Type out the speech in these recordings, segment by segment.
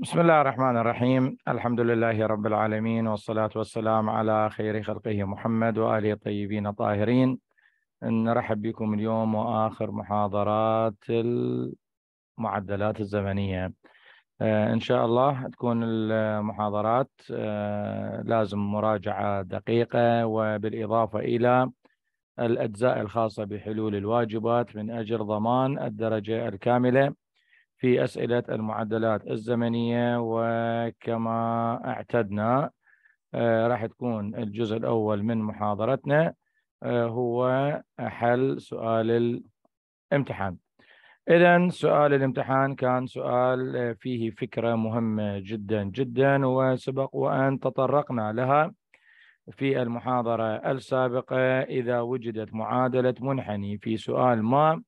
بسم الله الرحمن الرحيم الحمد لله رب العالمين والصلاة والسلام على خير خلقه محمد وآله الطيبين الطاهرين نرحب بكم اليوم وآخر محاضرات المعدلات الزمنية آه، إن شاء الله تكون المحاضرات آه، لازم مراجعة دقيقة وبالإضافة إلى الأجزاء الخاصة بحلول الواجبات من أجل ضمان الدرجة الكاملة في أسئلة المعدلات الزمنية وكما اعتدنا آه، راح تكون الجزء الأول من محاضرتنا آه، هو حل سؤال الامتحان إذا سؤال الامتحان كان سؤال آه، فيه فكرة مهمة جدا جدا وسبق وأن تطرقنا لها في المحاضرة السابقة إذا وجدت معادلة منحني في سؤال ما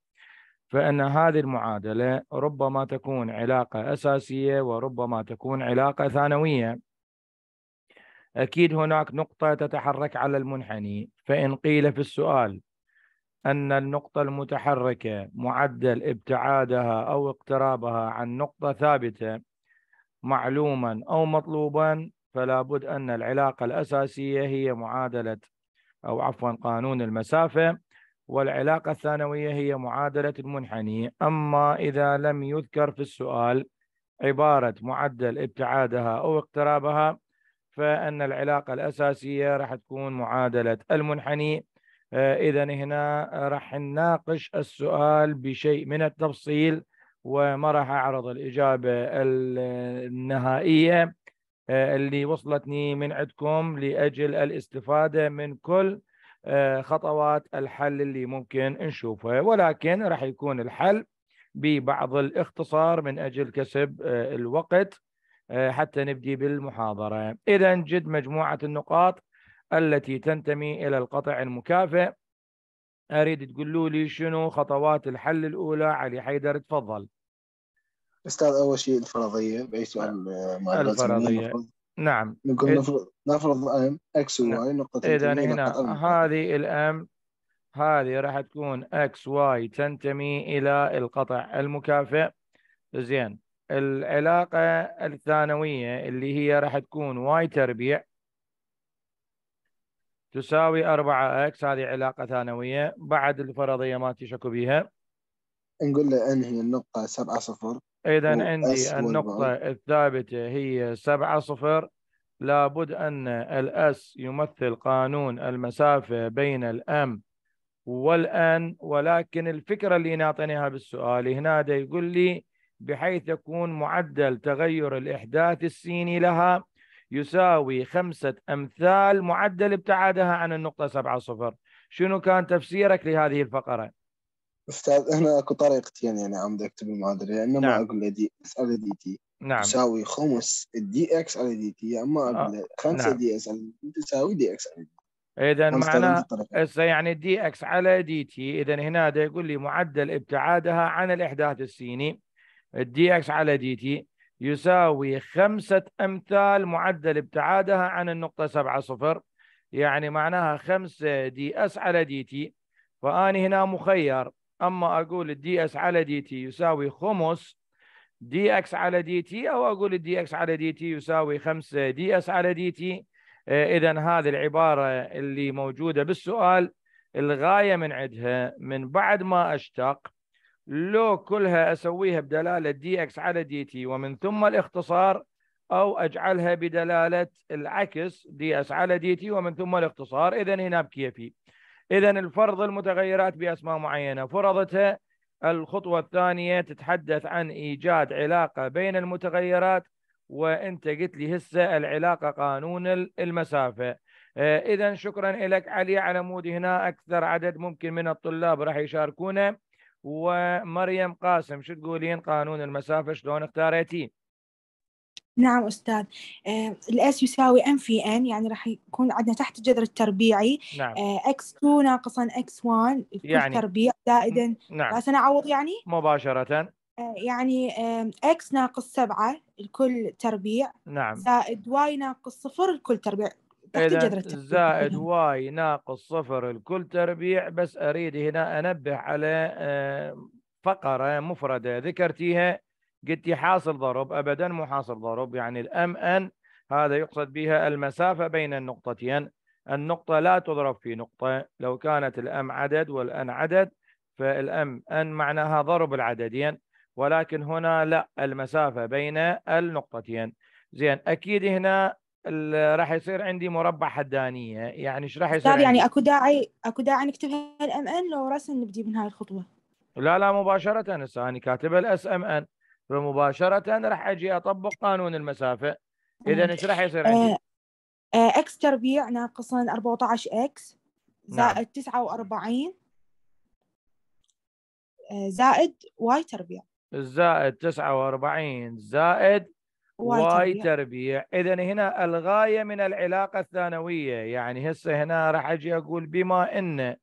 فان هذه المعادله ربما تكون علاقه اساسيه وربما تكون علاقه ثانويه اكيد هناك نقطه تتحرك على المنحني فان قيل في السؤال ان النقطه المتحركه معدل ابتعادها او اقترابها عن نقطه ثابته معلوما او مطلوبا فلا بد ان العلاقه الاساسيه هي معادله او عفوا قانون المسافه والعلاقة الثانوية هي معادلة المنحني أما إذا لم يذكر في السؤال عبارة معدل ابتعادها أو اقترابها فأن العلاقة الأساسية راح تكون معادلة المنحني آه، إذا هنا راح نناقش السؤال بشيء من التفصيل وما راح أعرض الإجابة النهائية آه، اللي وصلتني من عندكم لأجل الاستفادة من كل آه، خطوات الحل اللي ممكن نشوفها ولكن راح يكون الحل ببعض الاختصار من أجل كسب آه، الوقت آه، حتى نبدي بالمحاضرة إذا جد مجموعة النقاط التي تنتمي إلى القطع المكافئ أريد تقولوا لي شنو خطوات الحل الأولى علي حيدر تفضل استاذ اول شيء الفرضيه باي سؤال ما الفرضيه نعم نقول إيه. نفرض نفرض ام اكس وواي نعم. نقطة اذا إيه، هنا نعم. هذه الام هذه راح تكون اكس واي تنتمي الى القطع المكافئ زين العلاقة الثانوية اللي هي راح تكون واي تربيع تساوي 4 اكس هذه علاقة ثانوية بعد الفرضية ما تشكوا بها نقول له هي النقطة 7 صفر اذا عندي النقطه الثابته هي 7 صفر لابد ان الاس يمثل قانون المسافه بين الام والان ولكن الفكره اللي نعطيناها بالسؤال هنا ده يقول لي بحيث يكون معدل تغير الاحداث السيني لها يساوي خمسه امثال معدل ابتعادها عن النقطه 7 صفر شنو كان تفسيرك لهذه الفقره استاذ هنا اكو طريقتين يعني عم اكتب المعادله يا اما نعم. اقول له دي اس على دي تي نعم تساوي خمس الدي اكس على دي تي يا اما اقول له آه. خمسه نعم. دي اس على دي تي تساوي دي اكس على دي تي اذا معناه هسه يعني دي اكس على دي تي اذا هنا ده يقول لي معدل ابتعادها عن الاحداث السيني الدي اكس على دي تي يساوي خمسة امثال معدل ابتعادها عن النقطة سبعة صفر يعني معناها خمسة دي اس على دي تي فاني هنا مخير اما اقول الدي اس على دي تي يساوي خمس دي اكس على دي تي او اقول الدي اكس على دي تي يساوي خمسه دي اس على دي تي اذا هذه العباره اللي موجوده بالسؤال الغايه من عندها من بعد ما اشتق لو كلها اسويها بدلاله دي اكس على دي تي ومن ثم الاختصار او اجعلها بدلاله العكس دي اس على دي تي ومن ثم الاختصار اذا هنا بكيفي إذا الفرض المتغيرات بأسماء معينة فرضتها الخطوة الثانية تتحدث عن إيجاد علاقة بين المتغيرات وأنت قلت لي هسه العلاقة قانون المسافة آه، إذا شكرا لك علي على مود هنا أكثر عدد ممكن من الطلاب راح يشاركونا ومريم قاسم شو تقولين قانون المسافة شلون اختاريتيه نعم أستاذ آه، الإس يساوي ام في ان يعني راح يكون عندنا تحت الجذر التربيعي نعم اكس آه، 2 ناقصا اكس 1 يعني تربيع زائدا نعم بس أنا أعوض يعني مباشرة آه، يعني اكس ناقص 7 الكل تربيع نعم زائد واي ناقص صفر الكل تربيع إذا زائد واي ناقص صفر الكل تربيع بس أريد هنا أنبه على فقرة مفردة ذكرتيها قلت حاصل ضرب أبدا مو حاصل ضرب يعني الأم أن هذا يقصد بها المسافة بين النقطتين النقطة لا تضرب في نقطة لو كانت الأم عدد والأن عدد فالأم أن معناها ضرب العددين ولكن هنا لا المسافة بين النقطتين زين أكيد هنا راح يصير عندي مربع حدانية يعني ايش راح يصير يعني اكو داعي اكو داعي نكتبها الام ان لو رسم نبدي من هاي الخطوة لا لا مباشرة هسه أنا كاتبها الاس ام ان فمباشره راح اجي اطبق قانون المسافه اذا ايش راح يصير آه، عندي؟ اكس آه، تربيع ناقصا 14 اكس زائد 49 نعم. آه، زائد واي تربيع زائد 49 زائد واي تربيع اذا هنا الغايه من العلاقه الثانويه يعني هسه هنا راح اجي اقول بما أنه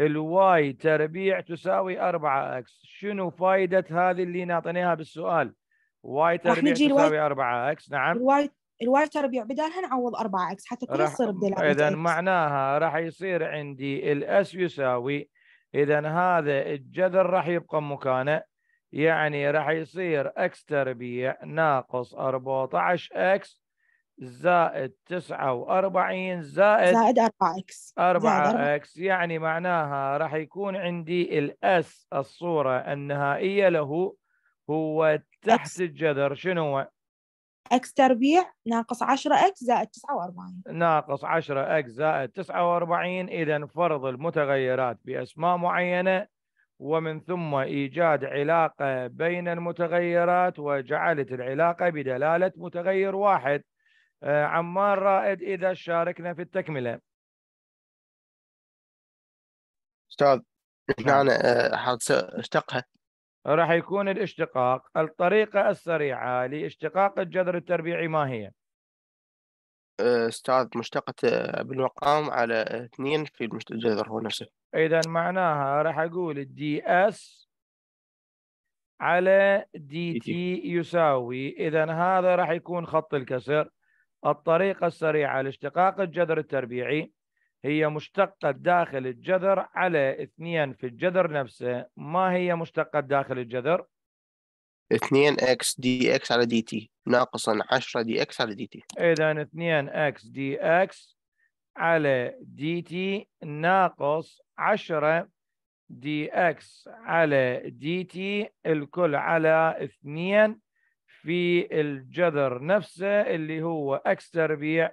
الواي تربيع تساوي 4 اكس شنو فائده هذه اللي نعطيناها بالسؤال واي تربيع تساوي 4 اكس نعم الواي الواي تربيع بدالها نعوض 4 اكس حتى كل يصير بدال اذا معناها راح يصير عندي الاس يساوي اذا هذا الجذر راح يبقى مكانه يعني راح يصير اكس تربيع ناقص 14 اكس زائد 49 زائد زائد 4x 4x يعني معناها راح يكون عندي الاس الصوره النهائيه له هو تحت X. الجذر شنو هو؟ إكس تربيع ناقص 10x زائد 49 ناقص 10x زائد 49 اذا فرض المتغيرات باسماء معينه ومن ثم ايجاد علاقه بين المتغيرات وجعلت العلاقه بدلاله متغير واحد آه، عمار رائد اذا شاركنا في التكمله استاذ نعم. يعني، انا آه، اشتقها راح يكون الاشتقاق الطريقه السريعه لاشتقاق الجذر التربيعي ما هي؟ آه، استاذ مشتقة بالمقام على اثنين في الجذر هو نفسه اذا معناها راح اقول الدي اس على دي تي يساوي اذا هذا راح يكون خط الكسر الطريقة السريعة لاشتقاق الجذر التربيعي هي مشتقة داخل الجذر على اثنين في الجذر نفسه ما هي مشتقة داخل الجذر؟ 2x dx على dt ناقصا 10 dx على dt إذا 2x dx على dt ناقص 10 dx على dt الكل على 2 في الجذر نفسه اللي هو اكس تربيع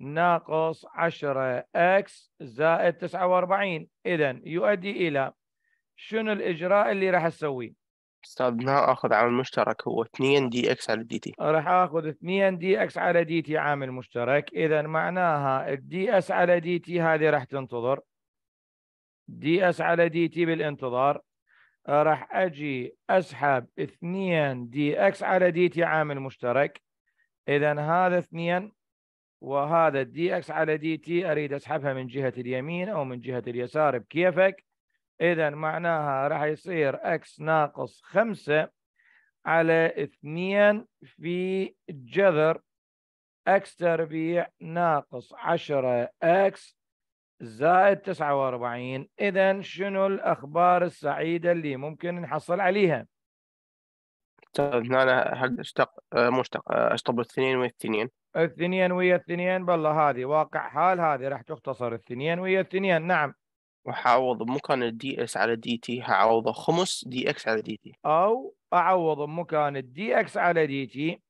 ناقص 10 اكس زائد 49 اذا يؤدي الى شنو الاجراء اللي راح اسويه؟ استاذ ما اخذ عامل مشترك هو 2 دي اكس على دي تي راح اخذ 2 دي اكس على دي تي عامل مشترك اذا معناها الدي اس على دي تي هذه راح تنتظر دي اس على دي تي بالانتظار راح اجي اسحب 2 دي اكس على دي تي عامل مشترك اذا هذا 2 وهذا دي اكس على دي تي اريد اسحبها من جهه اليمين او من جهه اليسار بكيفك اذا معناها راح يصير اكس ناقص 5 على 2 في جذر اكس تربيع ناقص 10 اكس زائد 49 إذا شنو الأخبار السعيدة اللي ممكن نحصل عليها؟ طيب، هنا هل اشتق آه، مشتق آه، اشطب الاثنين ويا الاثنين الاثنين ويا الاثنين بالله هذه واقع حال هذه راح تختصر الاثنين ويا الاثنين نعم وحعوض بمكان الدي اس على دي تي هعوضه خمس دي اكس على دي تي او اعوض بمكان الدي اكس على دي تي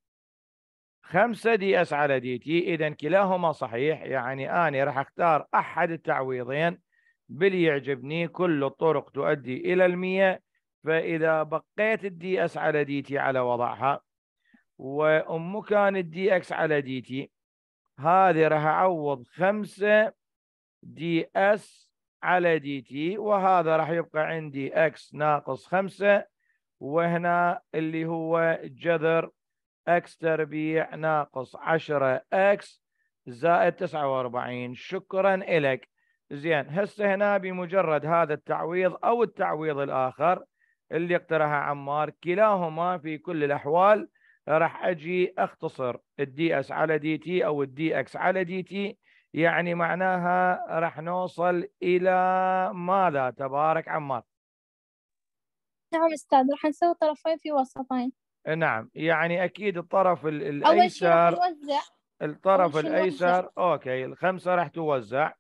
خمسة دي اس على دي تي اذا كلاهما صحيح يعني انا راح اختار احد التعويضين باللي يعجبني كل الطرق تؤدي الى المية فاذا بقيت الدي اس على دي تي على وضعها وام كان الدي اكس على دي تي هذه راح اعوض خمسة دي اس على دي تي وهذا راح يبقى عندي اكس ناقص خمسة وهنا اللي هو جذر اكس تربيع ناقص 10 اكس زائد 49 شكرا لك زين هسه هنا بمجرد هذا التعويض او التعويض الاخر اللي اقترحه عمار كلاهما في كل الاحوال راح اجي اختصر الدي اس على دي تي او الدي اكس على دي تي يعني معناها راح نوصل الى ماذا تبارك عمار نعم استاذ راح نسوي طرفين في وسطين نعم يعني اكيد الطرف الايسر الطرف الايسر اوكي الخمسه راح توزع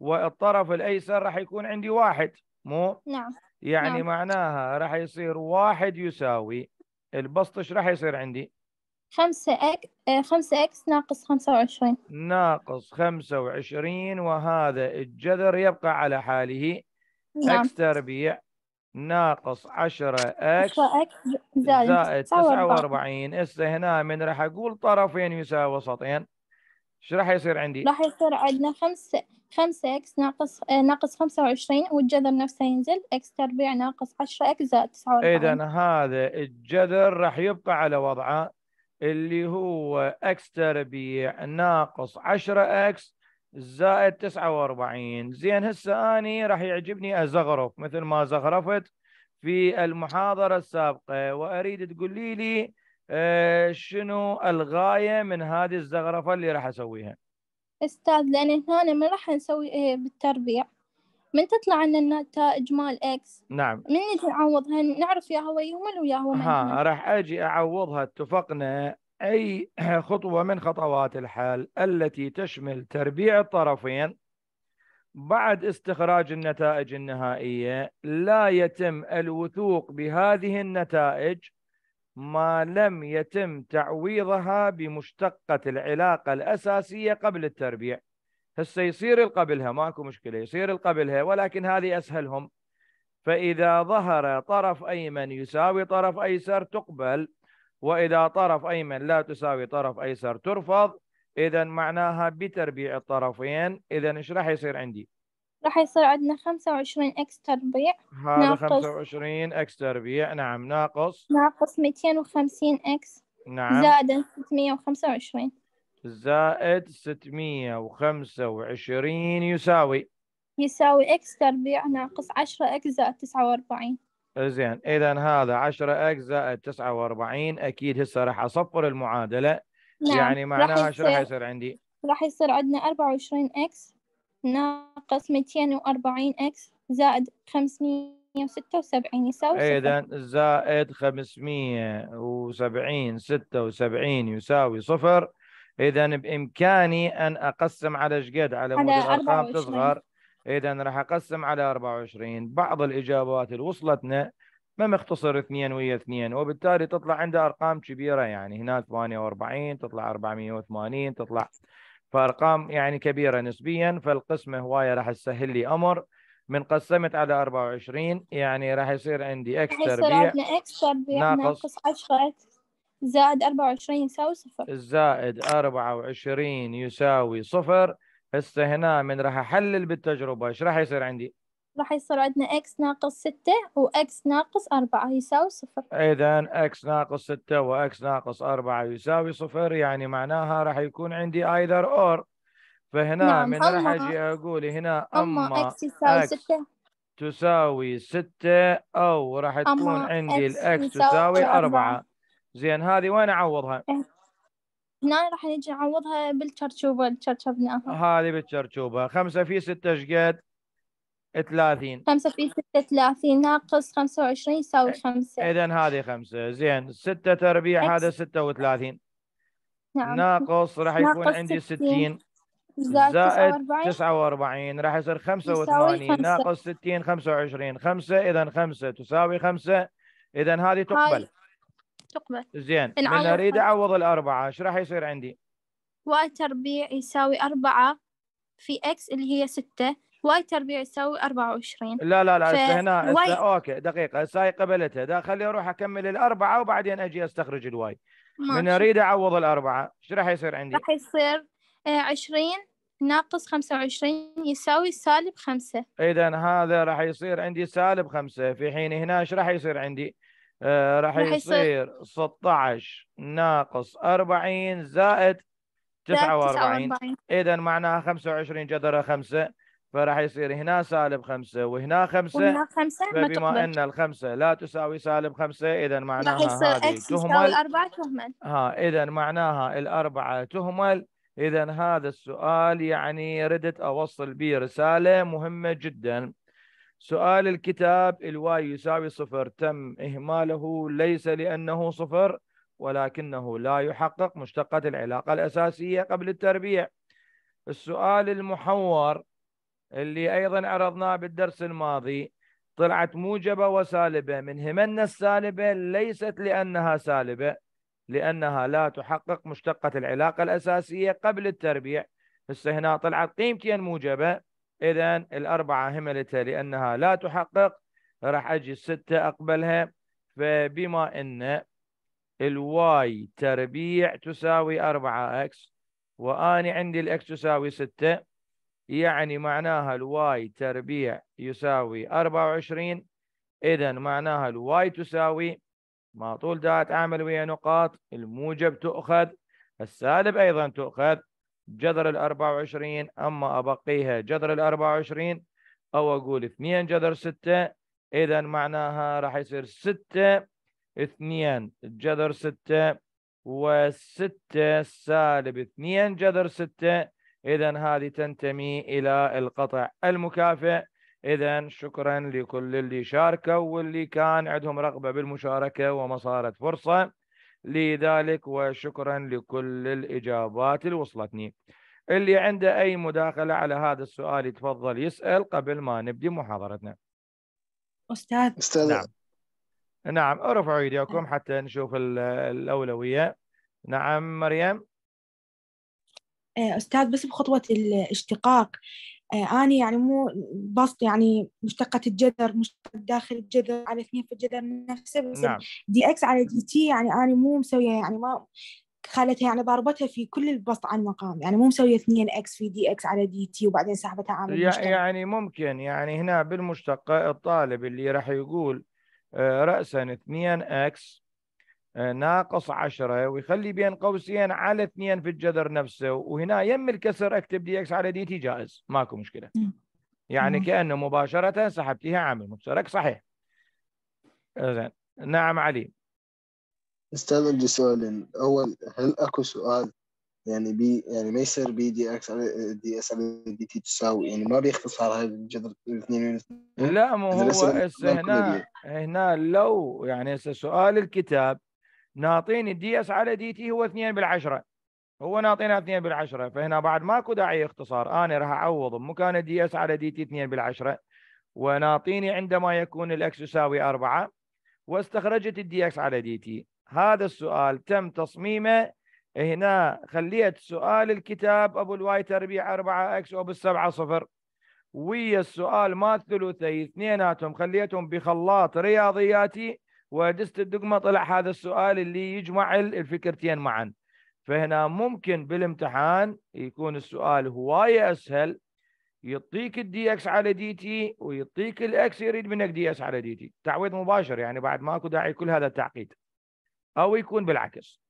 والطرف الايسر راح يكون عندي واحد مو نعم يعني نعم. معناها راح يصير واحد يساوي البسط ايش راح يصير عندي 5 اكس 5 اكس ناقص 25 ناقص 25 وهذا الجذر يبقى على حاله نعم. اكس تربيع ناقص 10 اكس زائد 49 هسه هنا من راح اقول طرفين يساوي وسطين ايش راح يصير عندي؟ راح يصير عندنا 5 5 اكس ناقص آه، ناقص 25 والجذر نفسه ينزل اكس تربيع ناقص 10 اكس زائد 49 اذا هذا الجذر راح يبقى على وضعه اللي هو اكس تربيع ناقص 10 اكس زائد 49 زين هسه اني راح يعجبني ازغرف مثل ما زغرفت في المحاضره السابقه واريد تقولي لي آه، شنو الغايه من هذه الزغرفه اللي راح اسويها استاذ لان هنا ما راح نسوي آه، بالتربيع من تطلع لنا النتائج مال اكس نعم من نجي نعوضها نعرف يا هو يهمل ويا هو ها راح اجي اعوضها اتفقنا أي خطوة من خطوات الحل التي تشمل تربيع الطرفين بعد استخراج النتائج النهائية لا يتم الوثوق بهذه النتائج ما لم يتم تعويضها بمشتقة العلاقة الأساسية قبل التربيع هسه يصير القبلها ماكو مشكلة يصير القبلها ولكن هذه أسهلهم فإذا ظهر طرف أيمن يساوي طرف أيسر تقبل وإذا طرف أيمن لا تساوي طرف أيسر ترفض إذا معناها بتربيع الطرفين إذا إيش راح يصير عندي؟ راح يصير عندنا 25 اكس تربيع هذا ناقص 25 اكس تربيع نعم ناقص ناقص 250 اكس نعم زائد 625 زائد 625 يساوي يساوي اكس تربيع ناقص 10 اكس زائد 49 زين اذا هذا 10 اكس زائد 49 اكيد هسه راح اصفر المعادله نعم. يعني معناها ايش راح يصير عندي؟ راح يصير عندنا 24 اكس ناقص 240 اكس زائد 576 يساوي اذا زائد 570 76 يساوي صفر اذا بامكاني ان اقسم على ايش قد على مود الارقام تصغر اذا راح اقسم على 24 بعض الاجابات اللي وصلتنا ما مختصر 2 ويا 2 وبالتالي تطلع عنده ارقام كبيره يعني هنا 48 تطلع 480 تطلع فارقام يعني كبيره نسبيا فالقسمه هوايه راح تسهل لي امر من قسمت على 24 يعني راح يصير عندي اكس تربيع اكس تربيع ناقص 10 زائد 24 يساوي صفر زائد 24 يساوي صفر هسه هنا من راح احلل بالتجربه ايش راح يصير عندي؟ راح يصير عندنا x ناقص 6 و x ناقص 4 يساوي صفر إذا x ناقص 6 و x ناقص 4 يساوي صفر يعني معناها راح يكون عندي either or فهنا نعم. من راح أجي أقول هنا أما, أما x يساوي 6 تساوي 6 أو راح تكون عندي الاكس تساوي 4 زين هذه وين أعوضها؟ إيه. هنا نعم، راح نجي نعوضها بالشرشوبة اللي شرشبناها هذه بالشرشوبة 5 في 6 ايش قد؟ 30 5 في 6 30 ناقص 25 يساوي 5 اذا هذه 5 زين 6 تربيع هذا 36 نعم ناقص راح يكون عندي 60 زائد 49 راح يصير 85 ناقص 60 25 5 اذا 5 تساوي 5 اذا هذه تقبل تقبل زين إن من أريد أعوض الأربعة إيش راح يصير عندي؟ واي تربيع يساوي أربعة في إكس اللي هي ستة واي تربيع يساوي 24 لا لا لا ف... هنا واي... اوكي دقيقه هسه قبلتها ده خلي اروح اكمل الاربعه وبعدين اجي استخرج الواي ماشي. من اريد اعوض الاربعه ايش راح يصير عندي؟ راح يصير 20 آه، ناقص 25 يساوي سالب 5 اذا هذا راح يصير عندي سالب 5 في حين هنا ايش راح يصير عندي؟ آه، راح يصير 16 ناقص 40 زائد 49 اذا معناها 25 جذر 5 فراح يصير هنا سالب 5 وهنا 5 وهنا 5 فبما ان الخمسه لا تساوي سالب 5 اذا معناها راح يصير اكس تساوي 4 تهمل ها اذا معناها الاربعه تهمل اذا هذا السؤال يعني ردت اوصل به رساله مهمه جدا سؤال الكتاب الواي يساوي صفر تم إهماله ليس لأنه صفر ولكنه لا يحقق مشتقة العلاقة الأساسية قبل التربيع السؤال المحور اللي أيضا عرضناه بالدرس الماضي طلعت موجبة وسالبة من همن السالبة ليست لأنها سالبة لأنها لا تحقق مشتقة العلاقة الأساسية قبل التربيع هسه هنا طلعت قيمتين موجبة إذا الأربعة هملتها لأنها لا تحقق راح أجي الستة أقبلها فبما أن الواي تربيع تساوي أربعة إكس واني عندي الإكس تساوي ستة يعني معناها الواي تربيع يساوي أربعة وعشرين إذا معناها الواي تساوي ما طول دا عمل ويا نقاط الموجب تؤخذ السالب أيضا تؤخذ جذر ال 24 اما ابقيها جذر ال 24 او اقول 2 جذر 6 اذا معناها راح يصير 6 2 جذر 6 و6 سالب 2 جذر 6 اذا هذه تنتمي الى القطع المكافئ اذا شكرا لكل اللي شاركوا واللي كان عندهم رغبه بالمشاركه وما صارت فرصه لذلك وشكرا لكل الإجابات اللي وصلتني اللي عنده أي مداخلة على هذا السؤال يتفضل يسأل قبل ما نبدي محاضرتنا أستاذ أستاذ نعم نعم ارفعوا ايديكم نعم. حتى نشوف الأولوية نعم مريم أستاذ بس بخطوة الاشتقاق آه، أنا يعني مو بسط يعني مشتقة الجذر مشتقة داخل الجذر على اثنين في الجذر نفسه بس نعم. دي إكس على دي تي يعني أنا مو مسوية يعني ما خالتها يعني ضربتها في كل البسط عن مقام يعني مو مسوية 2 اكس في دي اكس على دي تي وبعدين سحبتها عامل المشتق. يعني ممكن يعني هنا بالمشتقة الطالب اللي راح يقول آه، رأسا 2 اكس آه، ناقص عشرة ويخلي بين قوسين على اثنين في الجذر نفسه وهنا يم الكسر اكتب دي اكس على دي تي جائز ماكو مشكلة يعني كأنه مباشرة سحبتيها عامل مشترك صحيح زين نعم علي استاذ عندي سؤالين اول هل اكو سؤال يعني بي يعني ما يصير بي دي اكس على دي اس على دي تي تساوي يعني ما بيختصر هذا الجذر 2 لا مو هو هسه هنا يعني. هنا لو يعني هسه سؤال الكتاب ناطين الدي اس على دي تي هو 2 بالعشره هو ناطينها 2 بالعشره فهنا بعد ماكو داعي اختصار انا راح اعوض بمكان الدي اس على دي تي 2 بالعشره وناطيني عندما يكون الاكس يساوي 4 واستخرجت الدي اكس على دي تي هذا السؤال تم تصميمه هنا خليت سؤال الكتاب ابو الواي تربيع 4 اكس او 7 صفر ويا السؤال مال ثلثي اثنيناتهم خليتهم بخلاط رياضياتي ودست الدقمه طلع هذا السؤال اللي يجمع الفكرتين معا فهنا ممكن بالامتحان يكون السؤال هوايه اسهل يعطيك الدي اكس على دي تي ويعطيك الاكس يريد منك دي اس على دي تي تعويض مباشر يعني بعد ما اكو داعي كل هذا التعقيد او يكون بالعكس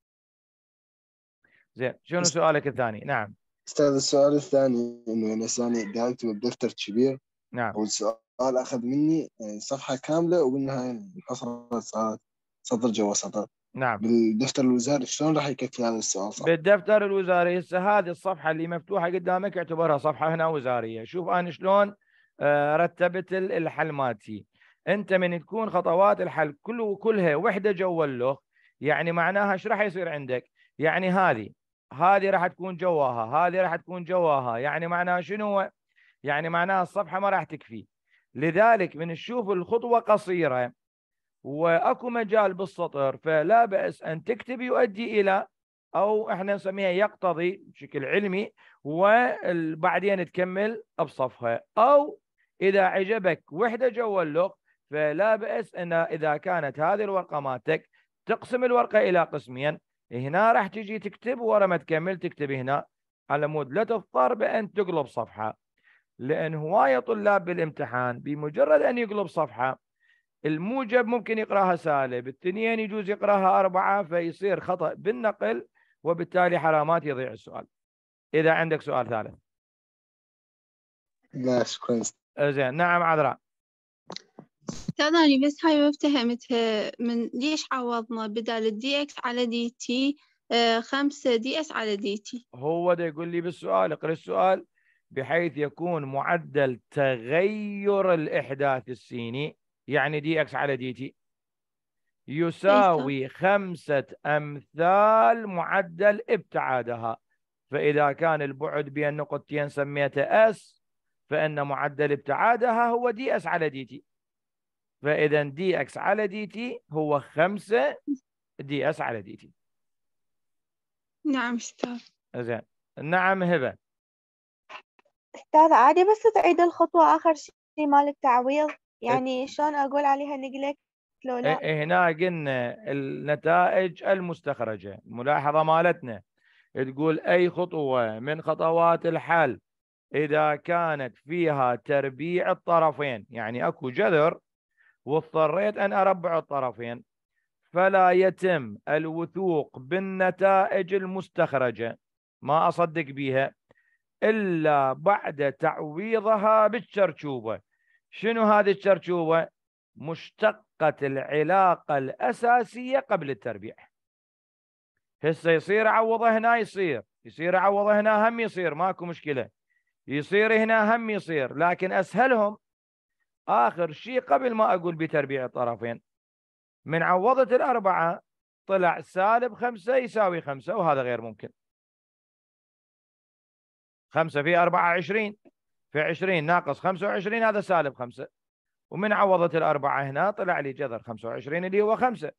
زين شنو سؤالك الثاني نعم استاذ السؤال الثاني انه الانسان قالت بدفتر كبير نعم والسؤال قال اخذ مني يعني صفحه كامله وبالنهايه انحصرت آه، صارت سطر جوا سطر نعم بالدفتر الوزاري شلون راح يكفي هذا السؤال صح؟ بالدفتر الوزاري هسه هذه الصفحه اللي مفتوحه قدامك اعتبرها صفحه هنا وزاريه شوف انا شلون آه، رتبت الحل مالتي انت من تكون خطوات الحل كل كلها وحده جوا اللوخ يعني معناها ايش راح يصير عندك؟ يعني هذه هذه راح تكون جواها هذه راح تكون جواها يعني معناها شنو يعني معناها الصفحه ما راح تكفي لذلك من تشوف الخطوة قصيرة وأكو مجال بالسطر فلا بأس أن تكتب يؤدي إلى أو إحنا نسميها يقتضي بشكل علمي وبعدين تكمل بصفها أو إذا عجبك وحدة جوا اللغ فلا بأس أن إذا كانت هذه الورقة مالتك تقسم الورقة إلى قسمين هنا راح تجي تكتب ورا ما تكمل تكتب هنا على مود لا تضطر بأن تقلب صفحة لأن هواية طلاب بالامتحان بمجرد أن يقلب صفحة الموجب ممكن يقراها سالب الثنين يجوز يقراها أربعة فيصير خطأ بالنقل وبالتالي حرامات يضيع السؤال إذا عندك سؤال ثالث لا شكرا زين نعم عذراء استاذ اني بس هاي ما افتهمتها من ليش عوضنا بدال الدي اكس على دي تي آه، خمسة دي اس على دي تي هو ده يقول لي بالسؤال اقرا السؤال بحيث يكون معدل تغير الإحداث السيني يعني دي اكس على دي تي يساوي إيه خمسة أمثال معدل ابتعادها فإذا كان البعد بين نقطتين سميته اس فإن معدل ابتعادها هو دي اس على دي تي فإذا دي اكس على دي تي هو خمسة دي اس على دي تي نعم استاذ زين نعم هبه أستاذ عادي بس تعيد الخطوة آخر شيء مال التعويض إيه. يعني شلون أقول عليها نقلك لو لا إيه، إيه، هنا قلنا النتائج المستخرجة الملاحظة مالتنا تقول أي خطوة من خطوات الحل إذا كانت فيها تربيع الطرفين يعني أكو جذر واضطريت أن أربع الطرفين فلا يتم الوثوق بالنتائج المستخرجة ما أصدق بها إلا بعد تعويضها بالشرشوبة شنو هذه الشرشوبة؟ مشتقة العلاقة الأساسية قبل التربيع هسه يصير عوضه هنا يصير يصير عوضه هنا هم يصير ماكو مشكلة يصير هنا هم يصير لكن أسهلهم آخر شيء قبل ما أقول بتربيع الطرفين من عوضة الأربعة طلع سالب خمسة يساوي خمسة وهذا غير ممكن 5 في 4 20 في 20 ناقص 25 هذا سالب 5 ومن عوضت الأربعة هنا طلع لي جذر 25 اللي هو 5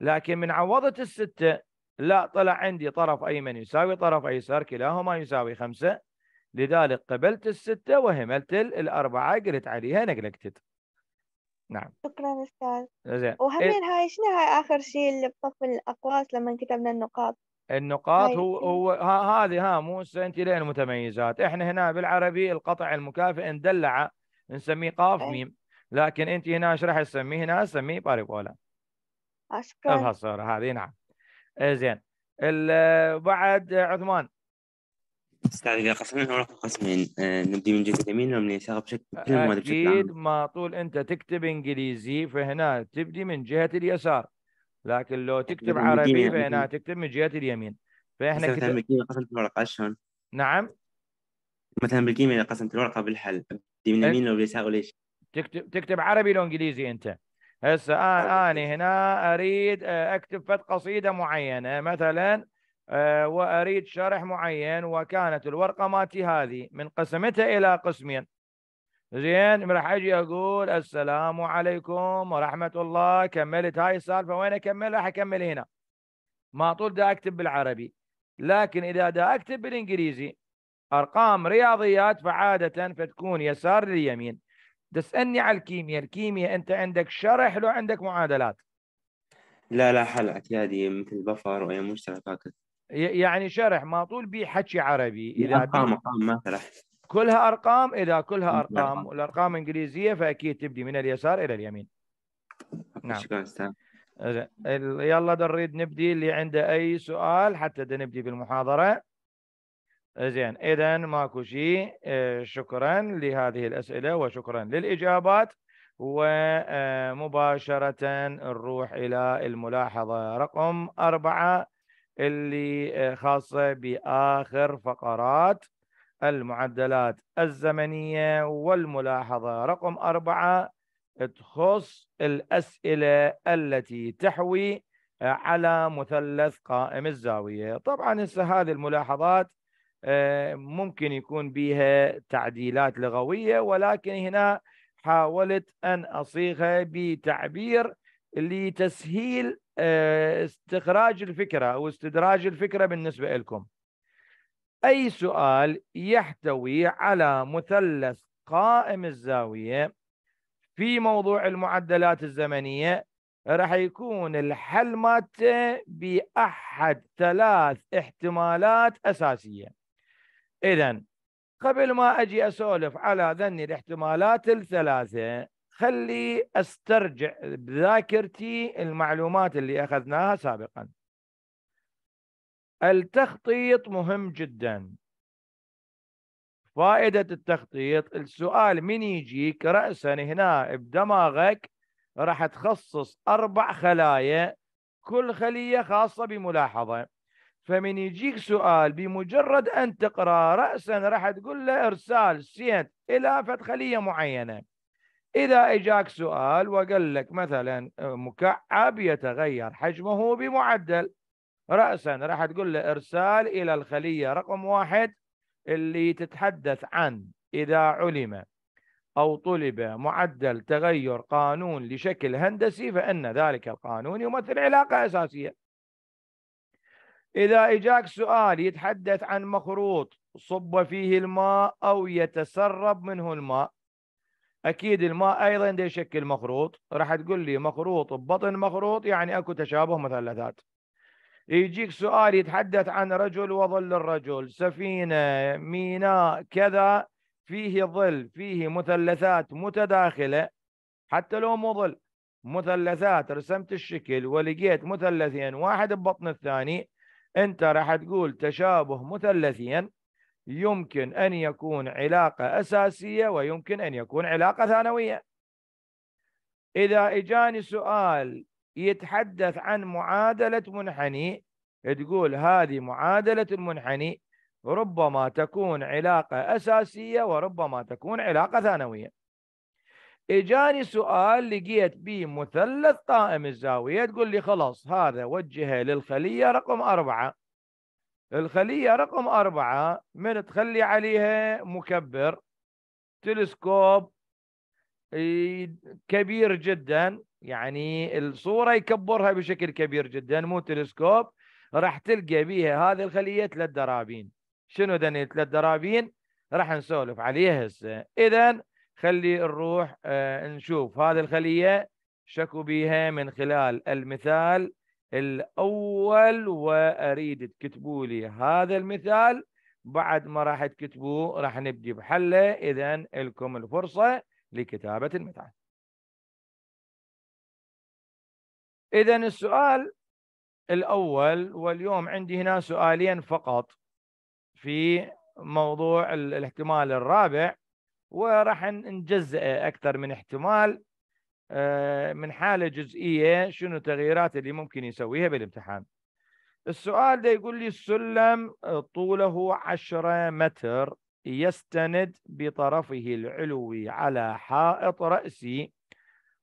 لكن من عوضت الستة لا طلع عندي طرف أيمن يساوي طرف أيسر كلاهما يساوي 5 لذلك قبلت الستة وهملت الأربعة قلت عليها نجلكتد نعم شكرا استاذ زين وهمين هاي شنو هاي اخر شيء اللي بصف الاقواس لما كتبنا النقاط النقاط طيب. هو هو هذه ها, مو انت متميزات احنا هنا بالعربي القطع المكافئ اندلع نسميه قاف طيب. ميم لكن انت هنا ايش راح تسميه هنا سميه باريبولا اشكر بهالصوره هذه نعم إيه، زين بعد عثمان استاذ اذا قسمين نروح قسمين آه، نبدي من جهه اليمين ومن اليسار بشكل اكيد ما طول انت تكتب انجليزي فهنا تبدي من جهه اليسار لكن لو تكتب عربي فإنها تكتب من جهة اليمين فإحنا مثلا بالكيمياء قسمت الورقة شلون؟ نعم مثلا بالكيمياء إذا قسمت الورقة بالحل من اليمين إيه؟ لو اليسار وليش؟ تكتب تكتب عربي لو انجليزي انت هسه آه انا هنا اريد آه، اكتب فت قصيده معينه مثلا آه، واريد شرح معين وكانت الورقه مالتي هذه من قسمتها الى قسمين زين راح اجي اقول السلام عليكم ورحمه الله كملت هاي السالفه وين اكمل راح اكمل هنا ما طول دا اكتب بالعربي لكن اذا دا اكتب بالانجليزي ارقام رياضيات فعاده فتكون يسار لليمين تسالني على الكيمياء الكيمياء انت عندك شرح لو عندك معادلات لا لا حل اعتيادي مثل بفر واي مشتركات يعني شرح ما طول بي حكي عربي اذا ارقام ارقام ما شرحت كلها ارقام اذا كلها نعم. ارقام والارقام انجليزيه فاكيد تبدي من اليسار الى اليمين نعم شكرا استاذ يلا نريد نبدي اللي عنده اي سؤال حتى نبدي بالمحاضره زين اذا ماكو شيء آه، شكرا لهذه الاسئله وشكرا للاجابات ومباشره آه، نروح الى الملاحظه رقم اربعه اللي آه، خاصه باخر فقرات المعدلات الزمنية والملاحظة رقم أربعة تخص الأسئلة التي تحوي على مثلث قائم الزاوية طبعا هسه هذه الملاحظات آه، ممكن يكون بها تعديلات لغوية ولكن هنا حاولت أن أصيغها بتعبير لتسهيل آه، استخراج الفكرة أو استدراج الفكرة بالنسبة لكم أي سؤال يحتوي على مثلث قائم الزاوية في موضوع المعدلات الزمنية راح يكون الحل مالته بأحد ثلاث احتمالات أساسية إذا قبل ما أجي أسولف على ذني الاحتمالات الثلاثة خلي أسترجع بذاكرتي المعلومات اللي أخذناها سابقاً التخطيط مهم جدا فائدة التخطيط السؤال من يجيك رأسا هنا بدماغك راح تخصص أربع خلايا كل خلية خاصة بملاحظة فمن يجيك سؤال بمجرد أن تقرأ رأسا راح تقول له إرسال سينت إلى فت خلية معينة إذا إجاك سؤال وقال لك مثلا مكعب يتغير حجمه بمعدل رأسا راح تقول له إرسال إلى الخلية رقم واحد اللي تتحدث عن إذا علم أو طلب معدل تغير قانون لشكل هندسي فإن ذلك القانون يمثل علاقة أساسية إذا إجاك سؤال يتحدث عن مخروط صب فيه الماء أو يتسرب منه الماء أكيد الماء أيضا يشكل مخروط راح تقول لي مخروط ببطن مخروط يعني أكو تشابه مثلثات يجيك سؤال يتحدث عن رجل وظل الرجل سفينة ميناء كذا فيه ظل فيه مثلثات متداخلة حتى لو مو ظل مثلثات رسمت الشكل ولقيت مثلثين واحد ببطن الثاني انت راح تقول تشابه مثلثين يمكن ان يكون علاقه اساسيه ويمكن ان يكون علاقه ثانويه اذا اجاني سؤال يتحدث عن معادلة منحني تقول هذه معادلة المنحني ربما تكون علاقة أساسية وربما تكون علاقة ثانوية إجاني سؤال لقيت به مثلث قائم الزاوية تقول لي خلاص هذا وجهه للخلية رقم أربعة الخلية رقم أربعة من تخلي عليها مكبر تلسكوب كبير جدا يعني الصوره يكبرها بشكل كبير جدا مو تلسكوب راح تلقى بيها هذه الخليه ثلاث درابين شنو ذني ثلاث درابين راح نسولف عليها هسه اذا خلي نروح آه، نشوف هذه الخليه شكوا بيها من خلال المثال الاول واريد تكتبوا لي هذا المثال بعد ما راح تكتبوه راح نبدي بحله اذا لكم الفرصه لكتابة المتعة إذا السؤال الأول واليوم عندي هنا سؤالين فقط في موضوع الاحتمال الرابع وراح نجزئ أكثر من احتمال آه، من حالة جزئية شنو التغييرات اللي ممكن يسويها بالامتحان السؤال ده يقول لي السلم طوله 10 متر يستند بطرفه العلوي على حائط رأسي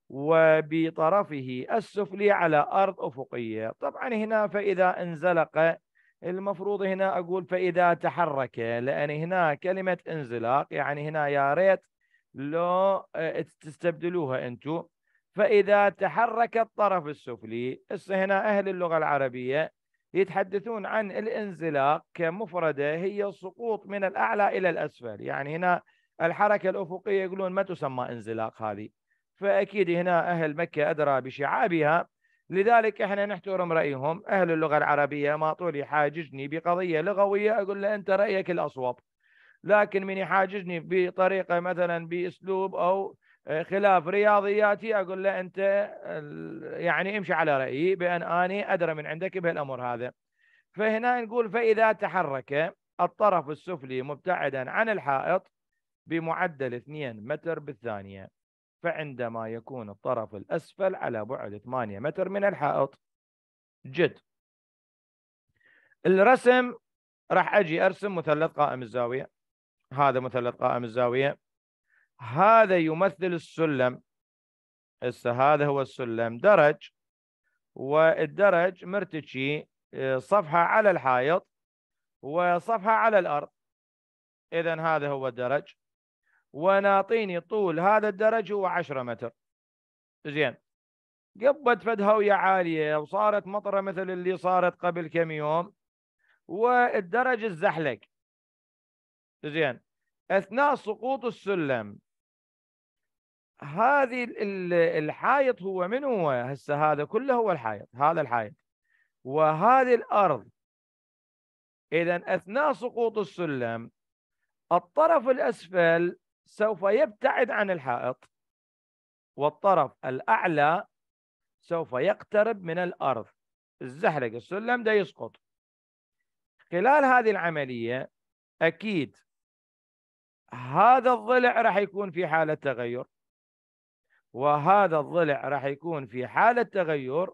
وبطرفه السفلي على أرض أفقية طبعا هنا فإذا انزلق المفروض هنا أقول فإذا تحرك لأن هنا كلمة انزلاق يعني هنا يا ريت لو آه، تستبدلوها أنتو فإذا تحرك الطرف السفلي هنا أهل اللغة العربية يتحدثون عن الانزلاق كمفردة هي السقوط من الأعلى إلى الأسفل يعني هنا الحركة الأفقية يقولون ما تسمى انزلاق هذه فأكيد هنا أهل مكة أدرى بشعابها لذلك احنا نحترم رأيهم أهل اللغة العربية ما طول يحاججني بقضية لغوية أقول له أنت رأيك الأصوب لكن من يحاججني بطريقة مثلا بأسلوب أو خلاف رياضياتي اقول له انت يعني امشي على رايي بان اني ادرى من عندك بهالامر هذا فهنا نقول فاذا تحرك الطرف السفلي مبتعدا عن الحائط بمعدل 2 متر بالثانيه فعندما يكون الطرف الاسفل على بعد 8 متر من الحائط جد الرسم راح اجي ارسم مثلث قائم الزاويه هذا مثلث قائم الزاويه هذا يمثل السلم هسه هذا هو السلم درج والدرج مرتجي آه، صفحة على الحائط وصفحة على الأرض إذا هذا هو الدرج ونعطيني طول هذا الدرج هو 10 متر زين قبت فد هوية عالية وصارت مطرة مثل اللي صارت قبل كم يوم والدرج الزحلق زين أثناء سقوط السلم هذه الحائط هو من هو هسه هذا كله هو الحائط هذا الحائط وهذه الارض اذا اثناء سقوط السلم الطرف الاسفل سوف يبتعد عن الحائط والطرف الاعلى سوف يقترب من الارض الزحلق السلم ده يسقط خلال هذه العمليه اكيد هذا الضلع راح يكون في حاله تغير وهذا الضلع راح يكون في حالة تغير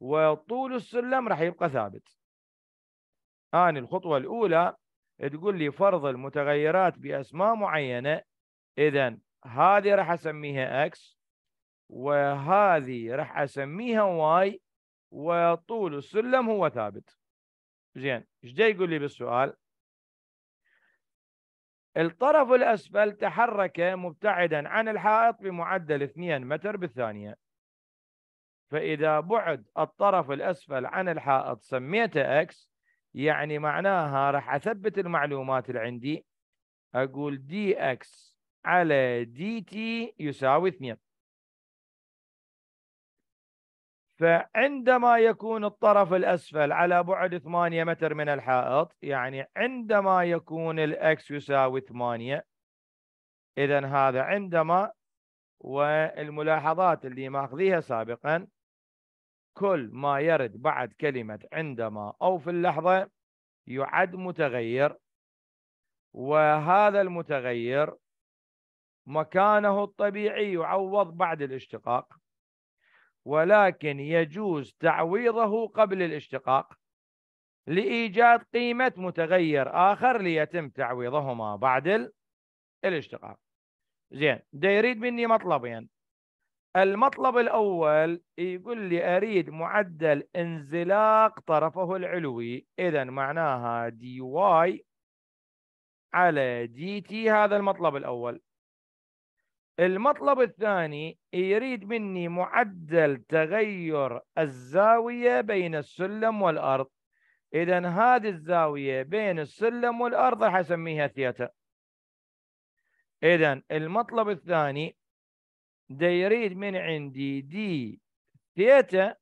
وطول السلم راح يبقى ثابت آن الخطوة الأولى تقول لي فرض المتغيرات بأسماء معينة إذا هذه راح أسميها X وهذه راح أسميها Y وطول السلم هو ثابت زين ايش جاي يقول لي بالسؤال الطرف الأسفل تحرك مبتعدا عن الحائط بمعدل 2 متر بالثانية فإذا بعد الطرف الأسفل عن الحائط سميته X يعني معناها راح أثبت المعلومات اللي عندي أقول DX على DT يساوي 2 فعندما يكون الطرف الأسفل على بعد 8 متر من الحائط يعني عندما يكون الأكس يساوي 8 إذا هذا عندما والملاحظات اللي ماخذيها سابقا كل ما يرد بعد كلمة عندما أو في اللحظة يعد متغير وهذا المتغير مكانه الطبيعي يعوض بعد الاشتقاق ولكن يجوز تعويضه قبل الاشتقاق لإيجاد قيمة متغير آخر ليتم تعويضهما بعد الاشتقاق زين ده يريد مني مطلبين المطلب الأول يقول لي أريد معدل انزلاق طرفه العلوي إذا معناها دي واي على دي تي هذا المطلب الأول المطلب الثاني يريد مني معدل تغير الزاوية بين السلم والأرض إذا هذه الزاوية بين السلم والأرض راح أسميها ثيتا إذا المطلب الثاني ده يريد من عندي دي ثيتا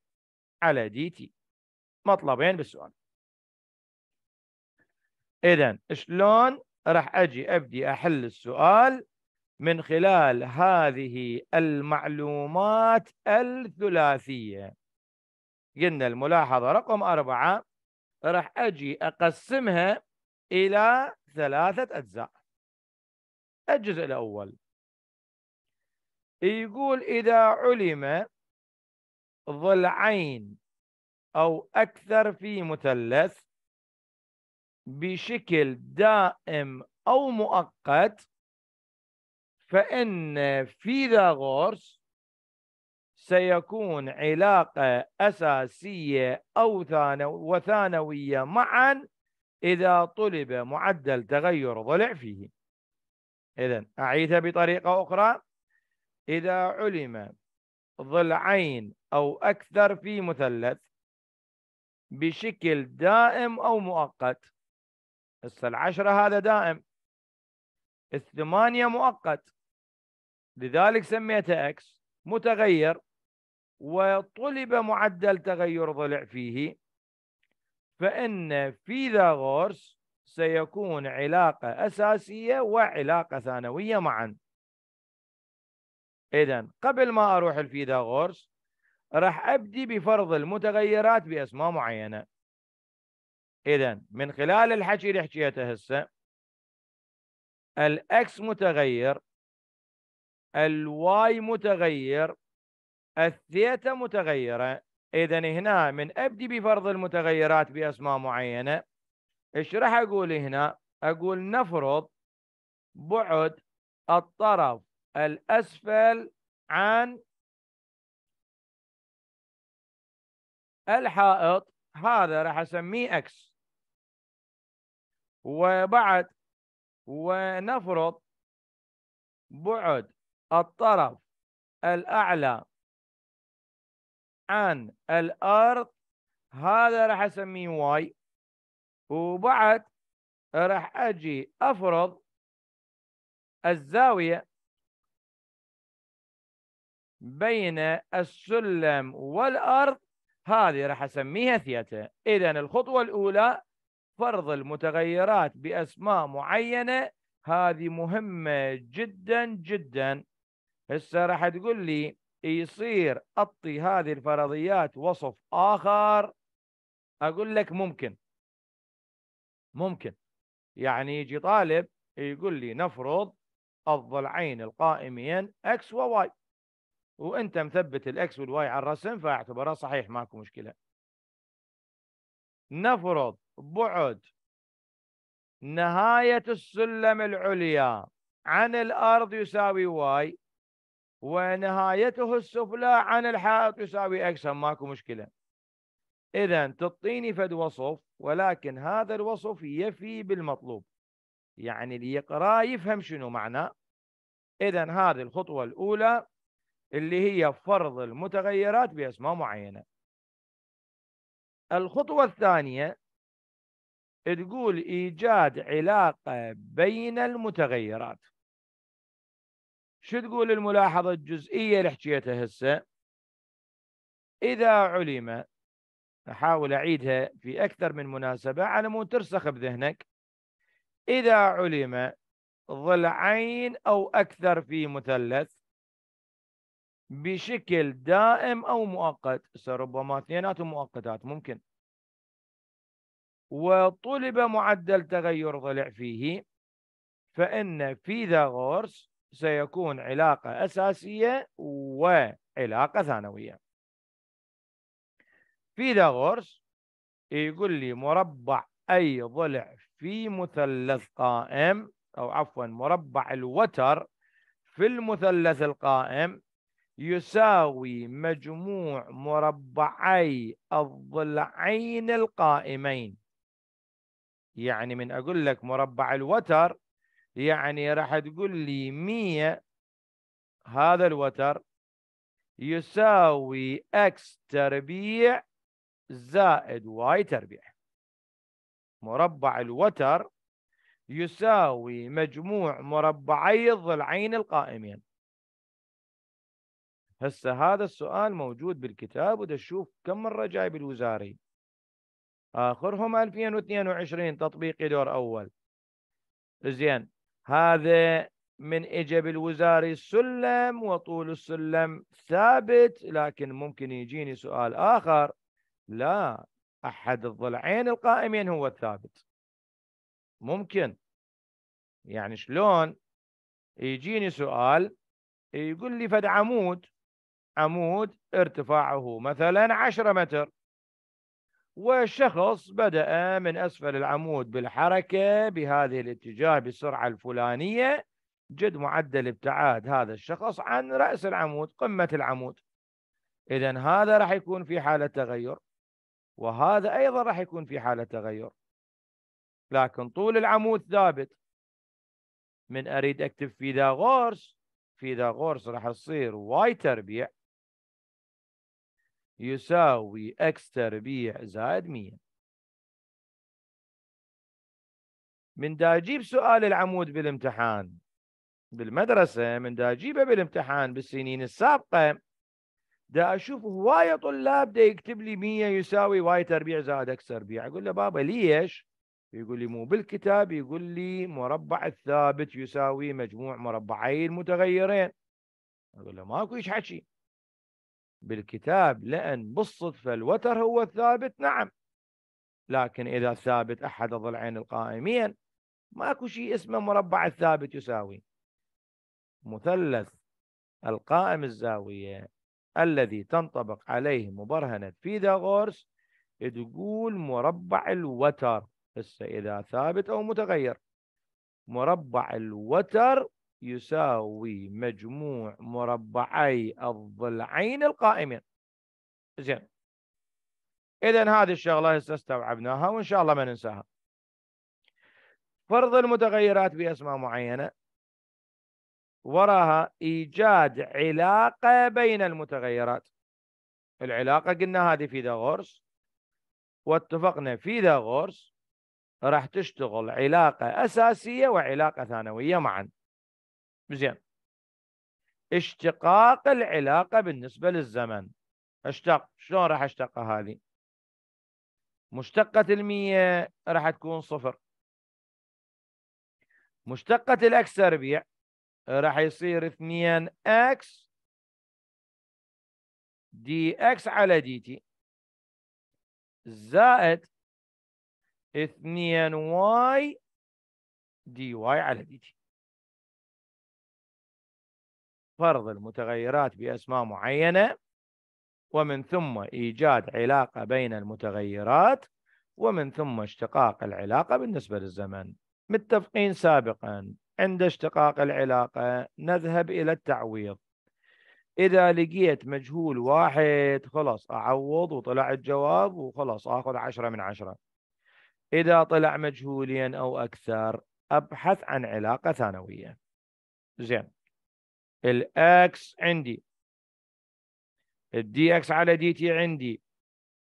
على دي تي مطلبين بالسؤال إذا شلون راح أجي أبدي أحل السؤال من خلال هذه المعلومات الثلاثية قلنا الملاحظة رقم أربعة راح أجي أقسمها إلى ثلاثة أجزاء الجزء الأول يقول إذا علم ضلعين أو أكثر في مثلث بشكل دائم أو مؤقت فإن فيثاغورس سيكون علاقة أساسية أو وثانوية معا إذا طلب معدل تغير ضلع فيه إذا أعيدها بطريقة أخرى إذا علم ضلعين أو أكثر في مثلث بشكل دائم أو مؤقت هسه العشرة هذا دائم الثمانية مؤقت لذلك سميته اكس متغير وطلب معدل تغير ضلع فيه فإن فيثاغورس سيكون علاقة أساسية وعلاقة ثانوية معا إذا قبل ما أروح الفيثاغورس راح أبدي بفرض المتغيرات بأسماء معينة إذا من خلال الحكي اللي حكيته هسه الأكس متغير الواي متغير الثيتا متغيرة إذا هنا من أبدي بفرض المتغيرات بأسماء معينة إيش راح أقول هنا أقول نفرض بعد الطرف الأسفل عن الحائط هذا راح أسميه أكس وبعد ونفرض بعد الطرف الأعلى عن الأرض هذا راح أسميه واي وبعد راح أجي أفرض الزاوية بين السلم والأرض هذه راح أسميها ثيتا إذا الخطوة الأولى فرض المتغيرات بأسماء معينة هذه مهمة جدا جدا هسه راح تقول لي يصير اطي هذه الفرضيات وصف اخر اقول لك ممكن ممكن يعني يجي طالب يقول لي نفرض الضلعين القائمين اكس وواي وانت مثبت الاكس والواي على الرسم فاعتبره صحيح ماكو مشكله نفرض بعد نهايه السلم العليا عن الارض يساوي واي ونهايته السفلى عن الحائط يساوي أقسم ماكو مشكلة إذا تعطيني فد وصف ولكن هذا الوصف يفي بالمطلوب يعني اللي يقرأ يفهم شنو معناه إذا هذه الخطوة الأولى اللي هي فرض المتغيرات بأسماء معينة الخطوة الثانية تقول إيجاد علاقة بين المتغيرات شو تقول الملاحظة الجزئية اللي حكيتها هسه إذا علم أحاول أعيدها في أكثر من مناسبة على مود ترسخ بذهنك إذا علم ضلعين أو أكثر في مثلث بشكل دائم أو مؤقت ربما اثنيناتهم مؤقتات ممكن وطلب معدل تغير ضلع فيه فإن فيثاغورس سيكون علاقة أساسية وعلاقة ثانوية فيثاغورس يقول لي مربع أي ضلع في مثلث قائم أو عفوا مربع الوتر في المثلث القائم يساوي مجموع مربعي الضلعين القائمين يعني من أقول لك مربع الوتر يعني راح تقول لي 100 هذا الوتر يساوي اكس تربيع زائد واي تربيع مربع الوتر يساوي مجموع مربعي الضلعين القائمين هسه هذا السؤال موجود بالكتاب وده شوف كم مرة جاي بالوزاري آخرهم 2022 تطبيقي دور أول زين هذا من اجى بالوزاري السلم وطول السلم ثابت لكن ممكن يجيني سؤال اخر لا احد الضلعين القائمين هو الثابت ممكن يعني شلون يجيني سؤال يقول لي فد عمود عمود ارتفاعه مثلا عشرة متر وشخص بدأ من أسفل العمود بالحركة بهذه الاتجاه بسرعة الفلانية جد معدل ابتعاد هذا الشخص عن رأس العمود قمة العمود إذا هذا راح يكون في حالة تغير وهذا أيضا راح يكون في حالة تغير لكن طول العمود ثابت من أريد أكتب فيثاغورس فيثاغورس راح تصير واي تربيع يساوي اكس تربيع زائد 100 من دا اجيب سؤال العمود بالامتحان بالمدرسة من دا اجيبه بالامتحان بالسنين السابقة دا اشوف هواية طلاب دا يكتب لي 100 يساوي واي تربيع زائد اكس تربيع اقول له بابا ليش؟ يقول لي مو بالكتاب يقول لي مربع الثابت يساوي مجموع مربعي المتغيرين اقول له ماكو ايش حكي بالكتاب لأن بالصدفة الوتر هو الثابت نعم لكن إذا ثابت أحد الضلعين القائمين ماكو شيء اسمه مربع الثابت يساوي مثلث القائم الزاوية الذي تنطبق عليه مبرهنة فيثاغورس تقول مربع الوتر هسه إذا ثابت أو متغير مربع الوتر يساوي مجموع مربعي الضلعين القائمين زين اذا هذه الشغله هسه استوعبناها وان شاء الله ما ننساها فرض المتغيرات باسماء معينه وراها ايجاد علاقه بين المتغيرات العلاقه قلنا هذه في داغورس واتفقنا في داغورس راح تشتغل علاقه اساسيه وعلاقه ثانويه معا زين اشتقاق العلاقه بالنسبه للزمن اشتق شلون راح اشتقها هذه مشتقة المية راح تكون صفر مشتقة الاكس ربيع راح يصير 2 اكس دي اكس على دي تي زائد 2 واي دي واي على دي تي فرض المتغيرات بأسماء معينة ومن ثم إيجاد علاقة بين المتغيرات ومن ثم اشتقاق العلاقة بالنسبة للزمن متفقين سابقا عند اشتقاق العلاقة نذهب إلى التعويض إذا لقيت مجهول واحد خلاص أعوض وطلع الجواب وخلاص أخذ عشرة من عشرة إذا طلع مجهولين أو أكثر أبحث عن علاقة ثانوية زين الاكس عندي الدي اكس على دي تي عندي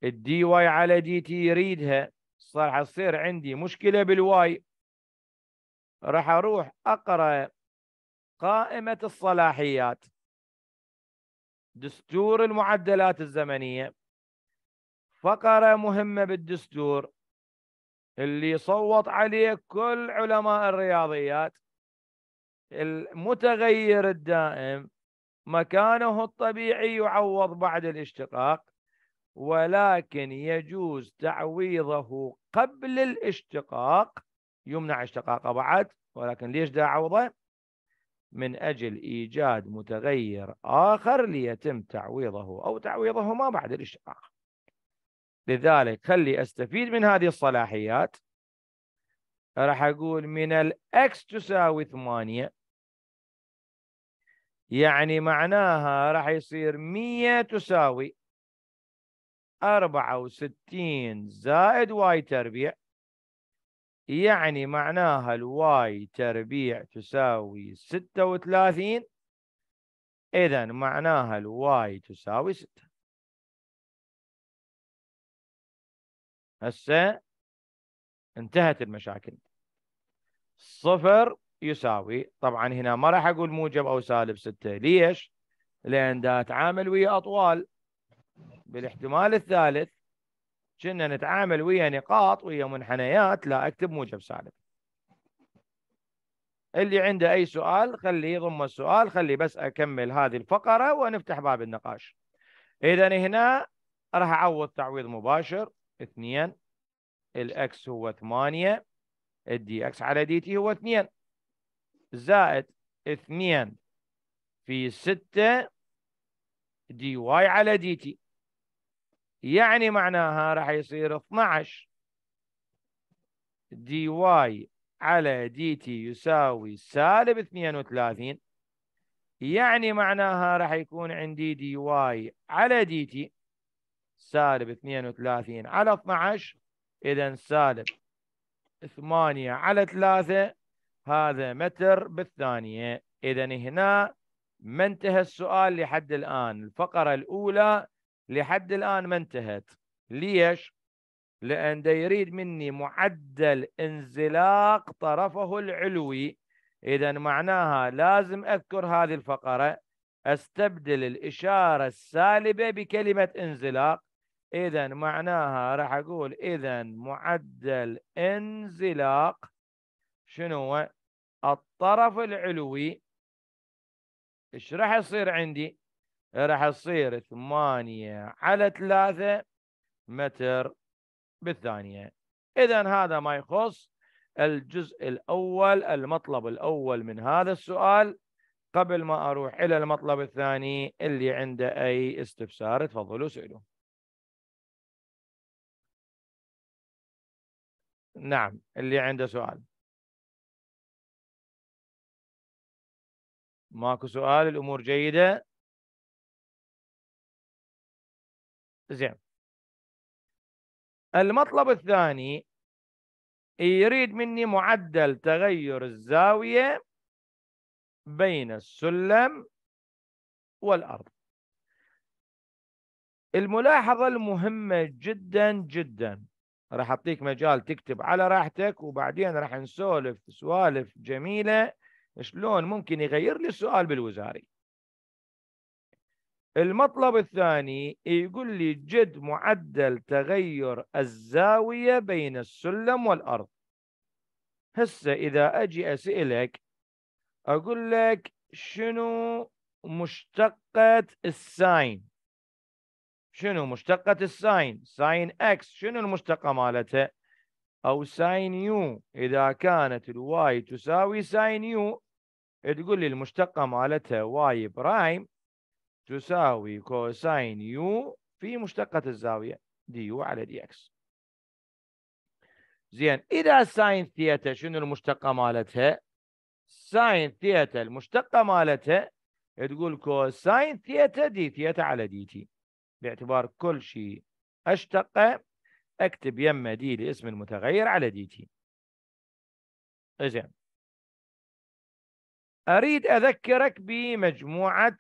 الدي واي على دي تي يريدها صار حتصير عندي مشكله بالواي راح اروح اقرا قائمه الصلاحيات دستور المعدلات الزمنيه فقره مهمه بالدستور اللي صوت عليه كل علماء الرياضيات المتغير الدائم مكانه الطبيعي يعوض بعد الاشتقاق ولكن يجوز تعويضه قبل الاشتقاق يمنع اشتقاقه بعد ولكن ليش دا عوضه من أجل إيجاد متغير آخر ليتم تعويضه أو تعويضهما بعد الاشتقاق لذلك خلي أستفيد من هذه الصلاحيات راح أقول من الأكس تساوي ثمانية يعني معناها راح يصير 100 تساوي 64 زائد واي تربيع يعني معناها الواي تربيع تساوي 36 إذا معناها الواي تساوي 6 هسه انتهت المشاكل صفر يساوي طبعا هنا ما راح اقول موجب او سالب 6 ليش؟ لان دا اتعامل ويا اطوال بالاحتمال الثالث كنا نتعامل ويا نقاط ويا منحنيات لا اكتب موجب سالب اللي عنده اي سؤال خليه يضم السؤال خليه بس اكمل هذه الفقره ونفتح باب النقاش اذا هنا راح اعوض تعويض مباشر 2 الاكس هو 8 الدي اكس على دي تي هو 2 زائد 2 في 6 دي واي على دي تي يعني معناها راح يصير 12 دي واي على دي تي يساوي سالب 32 يعني معناها راح يكون عندي دي واي على دي تي سالب 32 على 12 إذا سالب 8 على 3 هذا متر بالثانية إذا هنا ما انتهى السؤال لحد الآن الفقرة الأولى لحد الآن ما انتهت ليش؟ لأن يريد مني معدل انزلاق طرفه العلوي إذا معناها لازم أذكر هذه الفقرة أستبدل الإشارة السالبة بكلمة انزلاق إذا معناها راح أقول إذا معدل انزلاق شنو هو؟ الطرف العلوي ايش راح يصير عندي؟ راح تصير 8 على 3 متر بالثانية إذا هذا ما يخص الجزء الأول المطلب الأول من هذا السؤال قبل ما أروح إلى المطلب الثاني اللي عنده أي استفسار تفضلوا سئلوا نعم اللي عنده سؤال ماكو سؤال الامور جيده زين المطلب الثاني يريد مني معدل تغير الزاويه بين السلم والارض الملاحظه المهمه جدا جدا راح اعطيك مجال تكتب على راحتك وبعدين راح نسولف سوالف جميله شلون ممكن يغير لي السؤال بالوزاري المطلب الثاني يقول لي جد معدل تغير الزاوية بين السلم والأرض هسه إذا أجي أسألك أقول لك شنو مشتقة الساين شنو مشتقة الساين ساين اكس شنو المشتقة مالتها أو ساين يو إذا كانت الواي تساوي ساين يو تقول لي المشتقة مالتها واي برايم تساوي كوساين يو في مشتقة الزاوية دي يو على دي اكس زين إذا ساين ثيتا شنو المشتقة مالتها؟ ساين ثيتا المشتقة مالتها تقول كوساين ثيتا دي ثيتا على دي تي باعتبار كل شيء أشتقه أكتب يمه دي لاسم المتغير على دي تي زين أريد أذكرك بمجموعة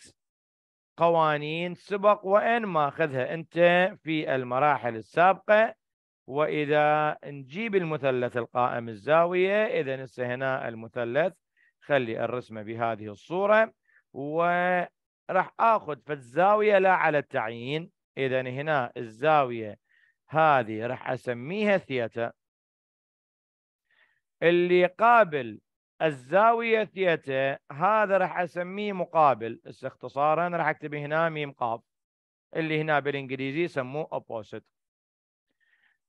قوانين سبق وإن ماخذها أنت في المراحل السابقة وإذا نجيب المثلث القائم الزاوية إذا هسه هنا المثلث خلي الرسمة بهذه الصورة وراح آخذ في الزاوية لا على التعيين إذا هنا الزاوية هذه راح أسميها ثيتا اللي قابل الزاوية ثيتا هذا راح أسميه مقابل استختصارا اختصارا راح أكتب هنا ميم قاف اللي هنا بالإنجليزي يسموه opposite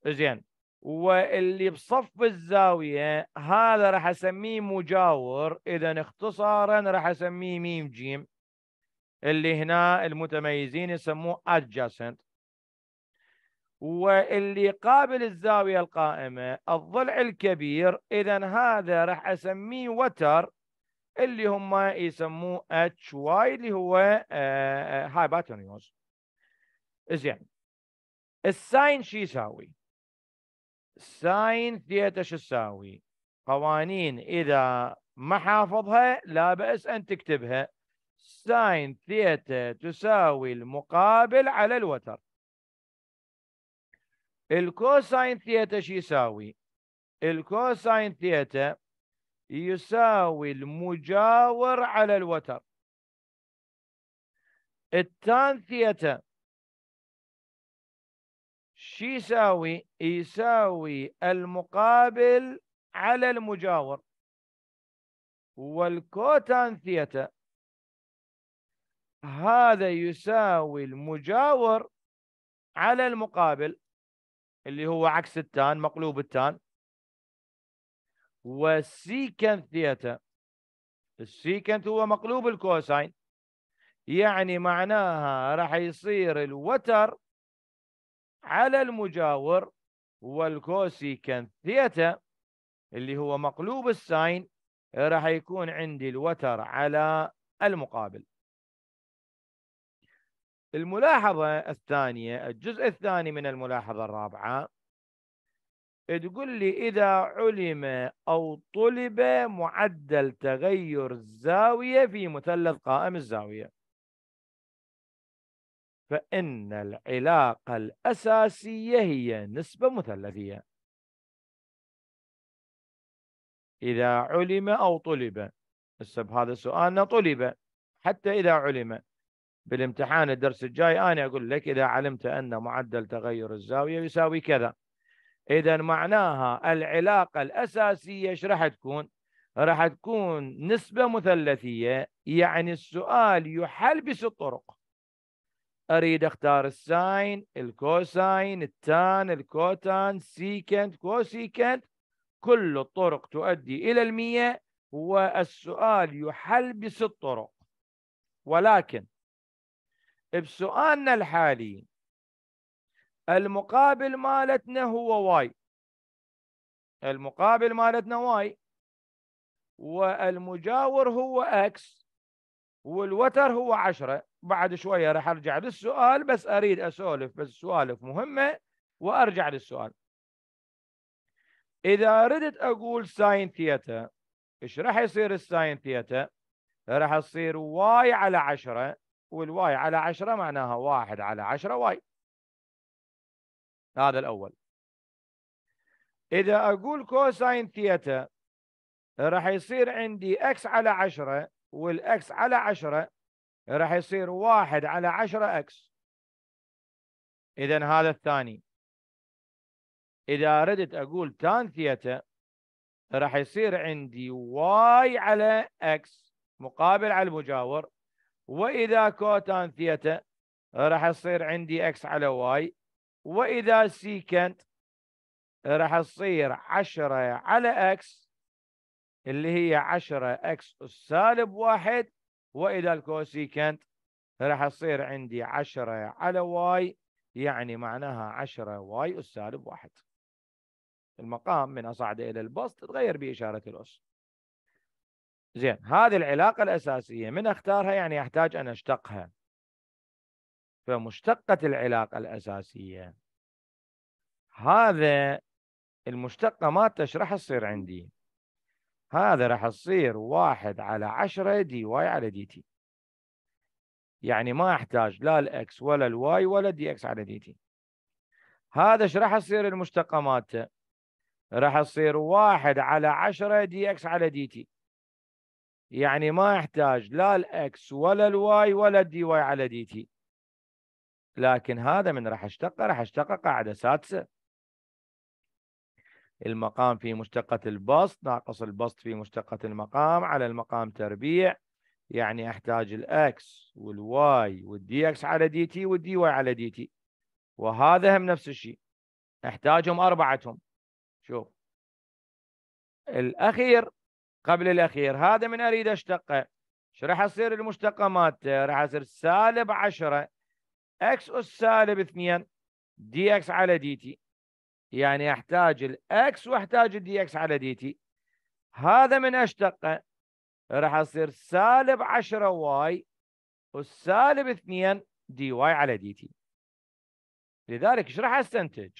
زين واللي بصف الزاوية هذا راح أسميه مجاور إذا اختصارا راح أسميه ميم جيم اللي هنا المتميزين يسموه adjacent واللي قابل الزاوية القائمة الضلع الكبير إذا هذا راح أسميه وتر اللي هم يسموه اتش واي اللي هو هايباتونيوز آه، آه، زين الساين شو يساوي؟ ساين ثيتا شو تساوي؟ قوانين اذا ما حافظها لا باس ان تكتبها ساين ثيتا تساوي المقابل على الوتر الكوساين ثيتا شو يساوي الكوساين ثيتا يساوي المجاور على الوتر التان ثيتا شو يساوي يساوي المقابل على المجاور والكوتان ثيتا هذا يساوي المجاور على المقابل اللي هو عكس التان مقلوب التان والسيكنت ثيتا السيكنت هو مقلوب الكوساين يعني معناها راح يصير الوتر على المجاور والكوسيكنت ثيتا اللي هو مقلوب الساين راح يكون عندي الوتر على المقابل الملاحظة الثانية الجزء الثاني من الملاحظة الرابعة تقول لي إذا علم أو طلب معدل تغير الزاوية في مثلث قائم الزاوية فإن العلاقة الأساسية هي نسبة مثلثية إذا علم أو طلب هسه بهذا سؤالنا طلب حتى إذا علم بالامتحان الدرس الجاي أنا أقول لك إذا علمت أن معدل تغير الزاوية يساوي كذا إذا معناها العلاقة الأساسية إيش راح تكون؟ راح تكون نسبة مثلثية يعني السؤال يحل بست طرق أريد أختار الساين الكوساين التان الكوتان سيكنت كوسيكنت كل الطرق تؤدي إلى المية والسؤال يحل بست طرق ولكن بسؤالنا الحالي المقابل مالتنا هو واي المقابل مالتنا واي والمجاور هو اكس والوتر هو 10 بعد شويه راح ارجع للسؤال بس اريد اسولف بس سوالف مهمه وارجع للسؤال اذا اردت اقول ساين ثيتا ايش راح يصير الساين ثيتا راح تصير واي على 10 والواي على 10 معناها 1 على 10 واي هذا الأول إذا أقول كوساين ثيتا راح يصير عندي اكس على 10 والاكس على 10 راح يصير 1 على 10 اكس إذا هذا الثاني إذا أردت أقول تان ثيتا راح يصير عندي واي على اكس مقابل على المجاور واذا كوتان ثيتا راح يصير عندي اكس على واي واذا سيكنت راح تصير 10 على اكس اللي هي 10 اكس السالب واحد واذا الكوسيكنت راح تصير عندي 10 على واي يعني معناها 10 واي السالب واحد المقام من اصعد الى البسط تتغير باشاره الاس زين هذه العلاقة الأساسية من أختارها يعني أحتاج أن أشتقها فمشتقة العلاقة الأساسية هذا المشتقة مالته راح تصير عندي هذا راح تصير واحد على عشرة دي واي على دي تي يعني ما احتاج لا الاكس ولا الواي ولا دي اكس على دي تي هذا ايش راح تصير المشتقة مالته راح تصير واحد على عشرة دي اكس على دي تي يعني ما يحتاج لا الاكس ولا الواي ولا الدي واي على دي تي لكن هذا من راح اشتقه راح اشتقه قاعده سادسه المقام في مشتقة البسط ناقص البسط في مشتقة المقام على المقام تربيع يعني احتاج الاكس والواي والدي اكس على دي تي والدي واي على دي تي وهذا هم نفس الشيء احتاجهم اربعتهم شوف الاخير قبل الأخير هذا من أريد أشتقه ايش راح يصير المشتقة مالته راح يصير سالب 10 اكس أس سالب 2 دي اكس على دي تي يعني أحتاج الأكس وأحتاج الدي اكس على دي تي هذا من أشتقه راح يصير سالب 10 واي والسالب 2 دي واي على دي تي لذلك ايش راح استنتج؟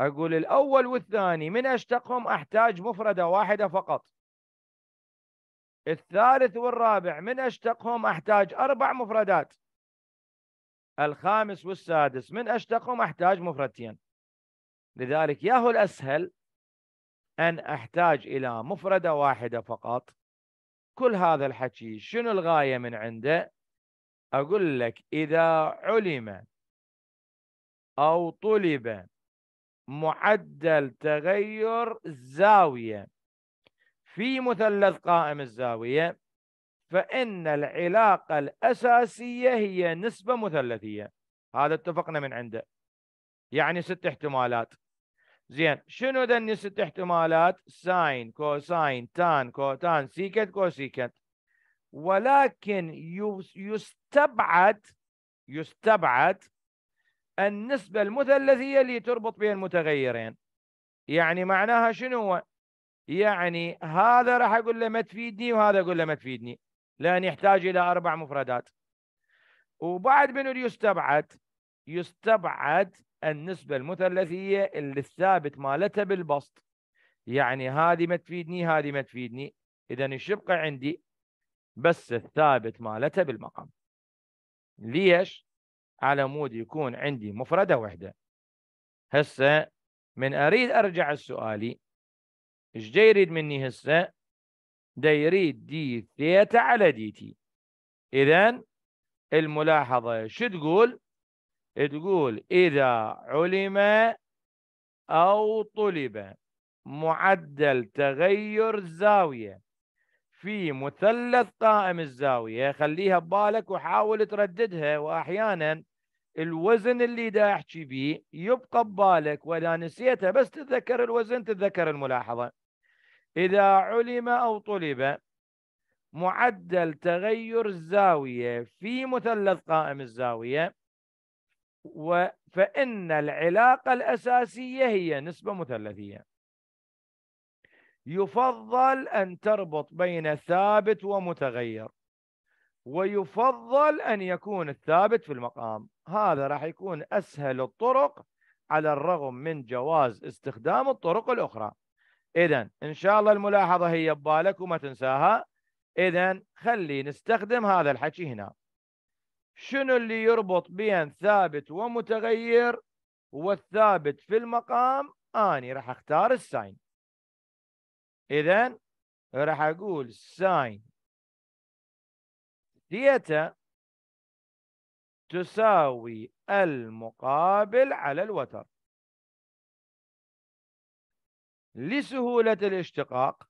أقول الأول والثاني من أشتقهم أحتاج مفردة واحدة فقط الثالث والرابع من أشتقهم أحتاج أربع مفردات الخامس والسادس من أشتقهم أحتاج مفردتين لذلك ياهو الأسهل أن أحتاج إلى مفردة واحدة فقط كل هذا الحكي شنو الغاية من عنده أقول لك إذا علم أو طلب معدل تغير الزاوية في مثلث قائم الزاوية فإن العلاقة الأساسية هي نسبة مثلثية هذا اتفقنا من عنده يعني ست احتمالات زين شنو دني ست احتمالات ساين كوساين تان كوتان سيكت كوسيكت ولكن يستبعد يستبعد النسبة المثلثية اللي تربط بين المتغيرين يعني معناها شنو هو يعني هذا راح أقول له ما تفيدني وهذا أقول له ما تفيدني لأن يحتاج إلى أربع مفردات وبعد من يستبعد يستبعد النسبة المثلثية اللي الثابت مالتها بالبسط يعني هذه ما تفيدني هذه ما تفيدني إذا الشبقة عندي بس الثابت مالتها بالمقام ليش؟ على مود يكون عندي مفردة واحدة هسه من أريد أرجع السؤالي إيش جاي يريد مني هسه دا يريد دي ثيتا على دي تي إذن الملاحظة شو تقول تقول إذا علم أو طلب معدل تغير زاوية في مثلث قائم الزاوية خليها ببالك وحاول ترددها وأحيانا الوزن اللي دا احكي بيه يبقى ببالك واذا نسيته بس تتذكر الوزن تتذكر الملاحظه اذا علم او طلب معدل تغير الزاويه في مثلث قائم الزاويه فان العلاقه الاساسيه هي نسبه مثلثيه يفضل ان تربط بين ثابت ومتغير ويفضل ان يكون الثابت في المقام هذا راح يكون أسهل الطرق على الرغم من جواز استخدام الطرق الأخرى إذا إن شاء الله الملاحظة هي ببالك وما تنساها إذا خلي نستخدم هذا الحكي هنا شنو اللي يربط بين ثابت ومتغير والثابت في المقام أني راح أختار الساين إذا راح أقول ساين ثيتا تساوي المقابل على الوتر لسهولة الاشتقاق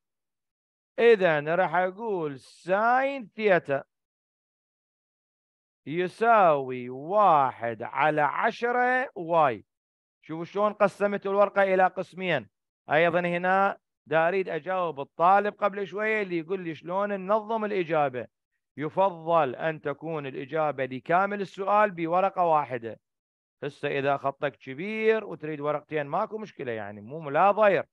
إذا راح أقول ساين ثيتا يساوي واحد على عشرة واي شوفوا شلون قسمت الورقة إلى قسمين أيضا هنا دا أريد أجاوب الطالب قبل شوية اللي يقول لي شلون ننظم الإجابة يفضل أن تكون الإجابة لكامل السؤال بورقة واحدة هسه إذا خطك كبير وتريد ورقتين ماكو مشكلة يعني مو لا ضير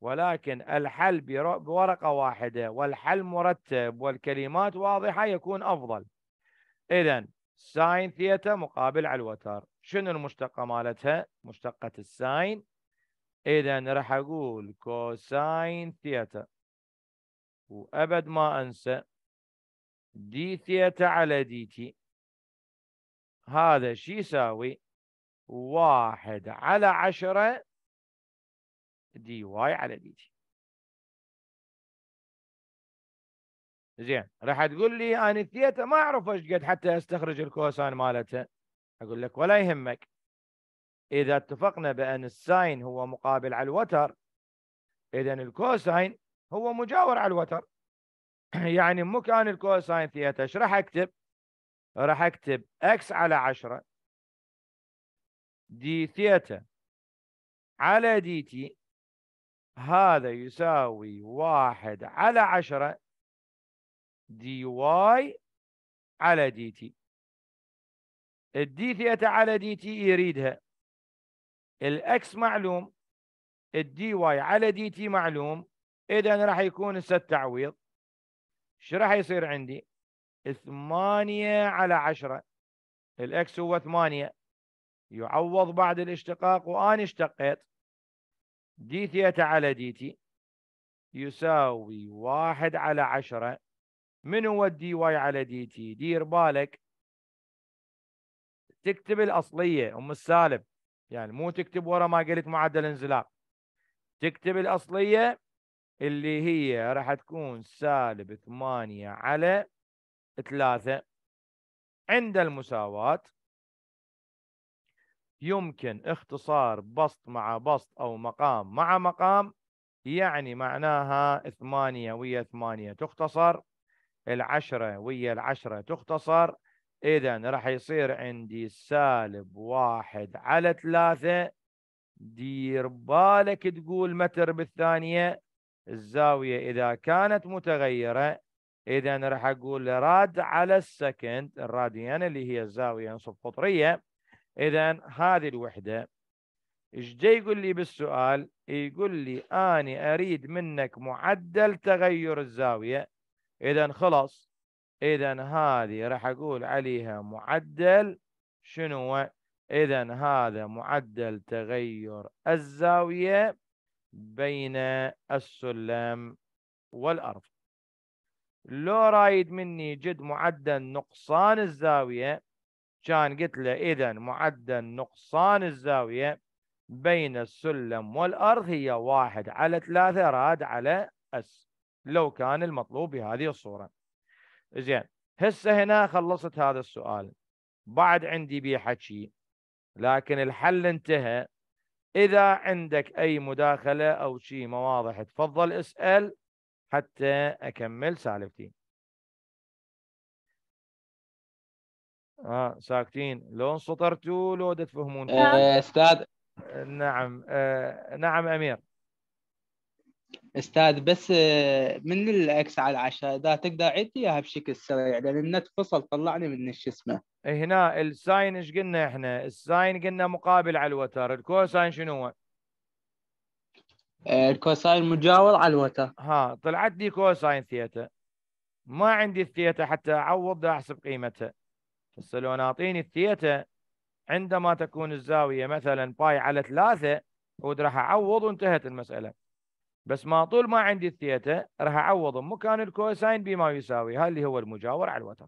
ولكن الحل بورقة واحدة والحل مرتب والكلمات واضحة يكون أفضل إذا ساين ثيتا مقابل على الوتر شنو المشتقة مالتها مشتقة الساين إذا راح أقول كوساين ثيتا وأبد ما أنسى دي ثيتا على دي تي هذا شو يساوي واحد على عشرة دي واي على دي تي زين راح تقول لي انا الثيتا ما اعرف ايش قد حتى استخرج الكوسان مالتها اقول لك ولا يهمك اذا اتفقنا بان الساين هو مقابل على الوتر اذا الكوساين هو مجاور على الوتر يعني مكان الكوساين ثيتا ايش راح اكتب؟ راح اكتب اكس على 10 دي ثيتا على دي تي هذا يساوي واحد على عشرة دي واي على دي تي الدي ثيتا على دي تي يريدها الاكس معلوم الدي واي على دي تي معلوم اذا راح يكون هسه التعويض شو راح يصير عندي؟ 8 على 10 الاكس هو 8 يعوض بعد الاشتقاق وانا اشتقيت دي ثيتا على دي تي يساوي 1 على 10 من هو الدي واي على دي تي؟ دير بالك تكتب الاصليه ام السالب يعني مو تكتب ورا ما قلت معدل انزلاق تكتب الاصليه اللي هي راح تكون سالب 8 على 3 عند المساواة يمكن اختصار بسط مع بسط أو مقام مع مقام يعني معناها 8 ويا 8 تختصر العشرة ويا العشرة تختصر إذا راح يصير عندي سالب واحد على ثلاثة دير بالك تقول متر بالثانية الزاوية إذا كانت متغيرة إذا راح أقول راد على السكند الراديان اللي هي الزاوية نصف قطرية إذا هذه الوحدة إيش جاي يقول لي بالسؤال يقول لي أنا أريد منك معدل تغير الزاوية إذا خلاص إذا هذه راح أقول عليها معدل شنو إذا هذا معدل تغير الزاوية بين السلم والأرض لو رايد مني جد معدل نقصان الزاوية كان قلت له إذا معدل نقصان الزاوية بين السلم والأرض هي واحد على ثلاثة راد على أس لو كان المطلوب بهذه الصورة زين هسه هنا خلصت هذا السؤال بعد عندي بيه حكي لكن الحل انتهى إذا عندك أي مداخلة أو شيء مواضح تفضل اسأل حتى أكمل سالفتي آه ساكتين لو انسطرتوا لو تفهمون آه، أستاذ نعم آه نعم أمير استاذ بس آه، من الاكس على العشاء اذا تقدر عيد اياها بشكل سريع لان النت فصل طلعني من شو اسمه هنا الساين ايش قلنا احنا؟ الساين قلنا مقابل على الوتر، الكوساين شنو هو؟ آه، الكوساين مجاور على الوتر ها طلعت لي كوساين ثيتا ما عندي الثيتا حتى اعوض احسب قيمتها هسه لو نعطيني الثيتا عندما تكون الزاويه مثلا باي على ثلاثه ود راح اعوض وانتهت المساله بس ما طول ما عندي الثيتا راح اعوض مكان الكوساين بما يساوي هذا اللي هو المجاور على الوتر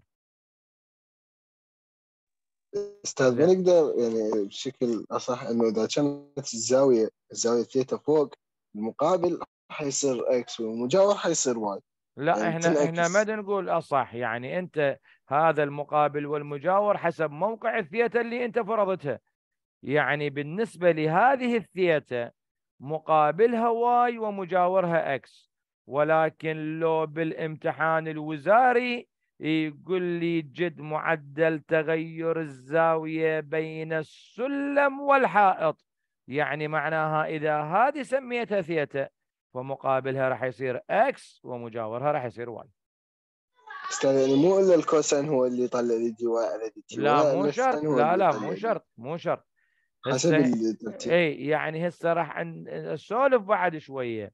استاذ ما نقدر يعني بشكل اصح انه اذا كانت الزاويه الزاويه ثيتا فوق المقابل حيصير اكس والمجاور حيصير واي لا يعني احنا احنا ما نقول اصح يعني انت هذا المقابل والمجاور حسب موقع الثيتا اللي انت فرضتها يعني بالنسبه لهذه الثيتا مقابلها واي ومجاورها اكس ولكن لو بالامتحان الوزاري يقول لي جد معدل تغير الزاوية بين السلم والحائط يعني معناها إذا هذه سميتها ثيتا ومقابلها راح يصير اكس ومجاورها راح يصير واي استاذ يعني مو الا الكوسين هو اللي يطلع لي دي واي على دي تي لا مو شرط لا لا مو شرط مو شرط حسب اي يعني هسه راح نسولف بعد شويه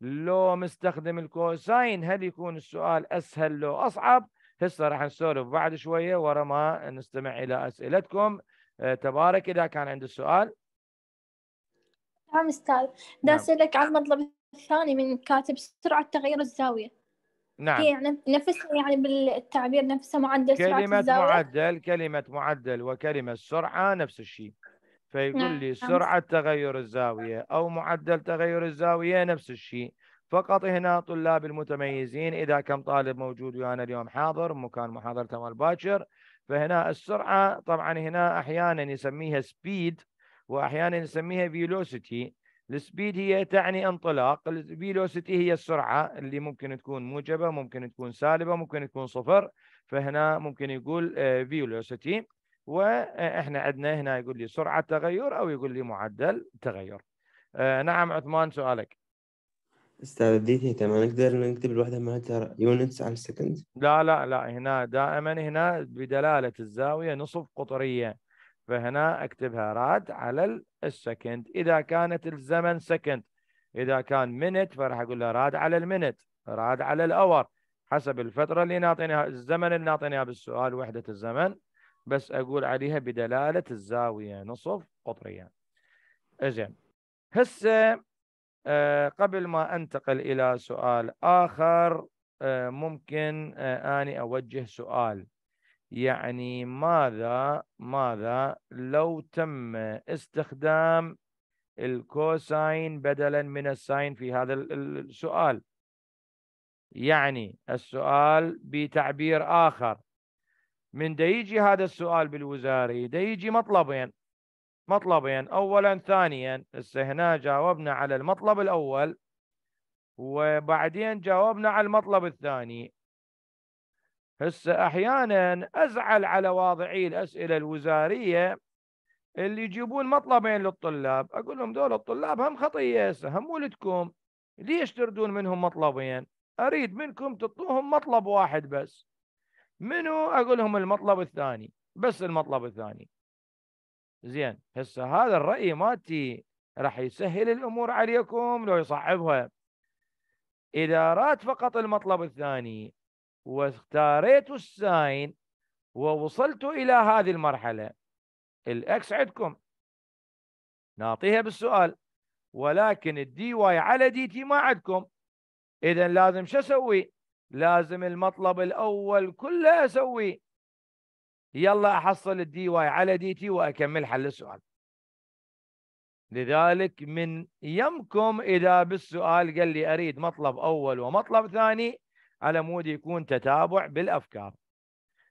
لو مستخدم الكوساين هل يكون السؤال اسهل لو اصعب هسه راح نسولف بعد شويه ورا ما نستمع الى اسئلتكم آه، تبارك اذا كان عنده سؤال نعم استاذ دا نعم. اسالك عن المطلب الثاني من كاتب سرعه تغير الزاويه نعم هي إيه، يعني نفسها يعني بالتعبير نفسها معدل كلمة سرعة الزاوية. معدل كلمة معدل وكلمة سرعة نفس الشيء فيقول نعم. لي سرعة تغير الزاوية أو معدل تغير الزاوية نفس الشيء فقط هنا طلاب المتميزين اذا كم طالب موجود ويانا اليوم حاضر مكان محاضرته مال باكر فهنا السرعه طبعا هنا احيانا يسميها سبيد واحيانا يسميها فيلوسيتي السبيد هي تعني انطلاق الفيلوسيتي هي السرعه اللي ممكن تكون موجبه ممكن تكون سالبه ممكن تكون صفر فهنا ممكن يقول فيلوسيتي آه، واحنا عندنا هنا يقول لي سرعه تغير او يقول لي معدل تغير آه، نعم عثمان سؤالك استعداديتي تمام نقدر نكتب الوحده مالتها يونتس على السكند لا لا لا هنا دائما هنا بدلاله الزاويه نصف قطريه فهنا اكتبها راد على السكند اذا كانت الزمن سكند اذا كان منت فراح اقول له راد على المنت راد على الاور حسب الفتره اللي نعطيناها الزمن اللي نعطيناها بالسؤال وحده الزمن بس اقول عليها بدلاله الزاويه نصف قطريه زين هسه آه، قبل ما انتقل الى سؤال اخر آه، ممكن آه، اني اوجه سؤال يعني ماذا ماذا لو تم استخدام الكوساين بدلا من الساين في هذا السؤال يعني السؤال بتعبير اخر من ديجي يجي هذا السؤال بالوزاري ديجي يجي مطلبين مطلبين اولا ثانيا هسه هنا جاوبنا على المطلب الاول وبعدين جاوبنا على المطلب الثاني هسه احيانا ازعل على واضعي الاسئله الوزاريه اللي يجيبون مطلبين للطلاب اقول لهم دول الطلاب هم خطيه هسه هم ولدكم ليش تردون منهم مطلبين اريد منكم تعطوهم مطلب واحد بس منو اقول لهم المطلب الثاني بس المطلب الثاني زين هسه هذا الرأي مالتي راح يسهل الأمور عليكم لو يصعبها إذا رات فقط المطلب الثاني واختاريت الساين ووصلت إلى هذه المرحلة الأكس عندكم نعطيها بالسؤال ولكن الدي واي على دي تي ما عندكم إذا لازم شو أسوي؟ لازم المطلب الأول كله أسويه يلا احصل الدي واي على دي تي واكمل حل السؤال لذلك من يمكم اذا بالسؤال قال لي اريد مطلب اول ومطلب ثاني على مود يكون تتابع بالافكار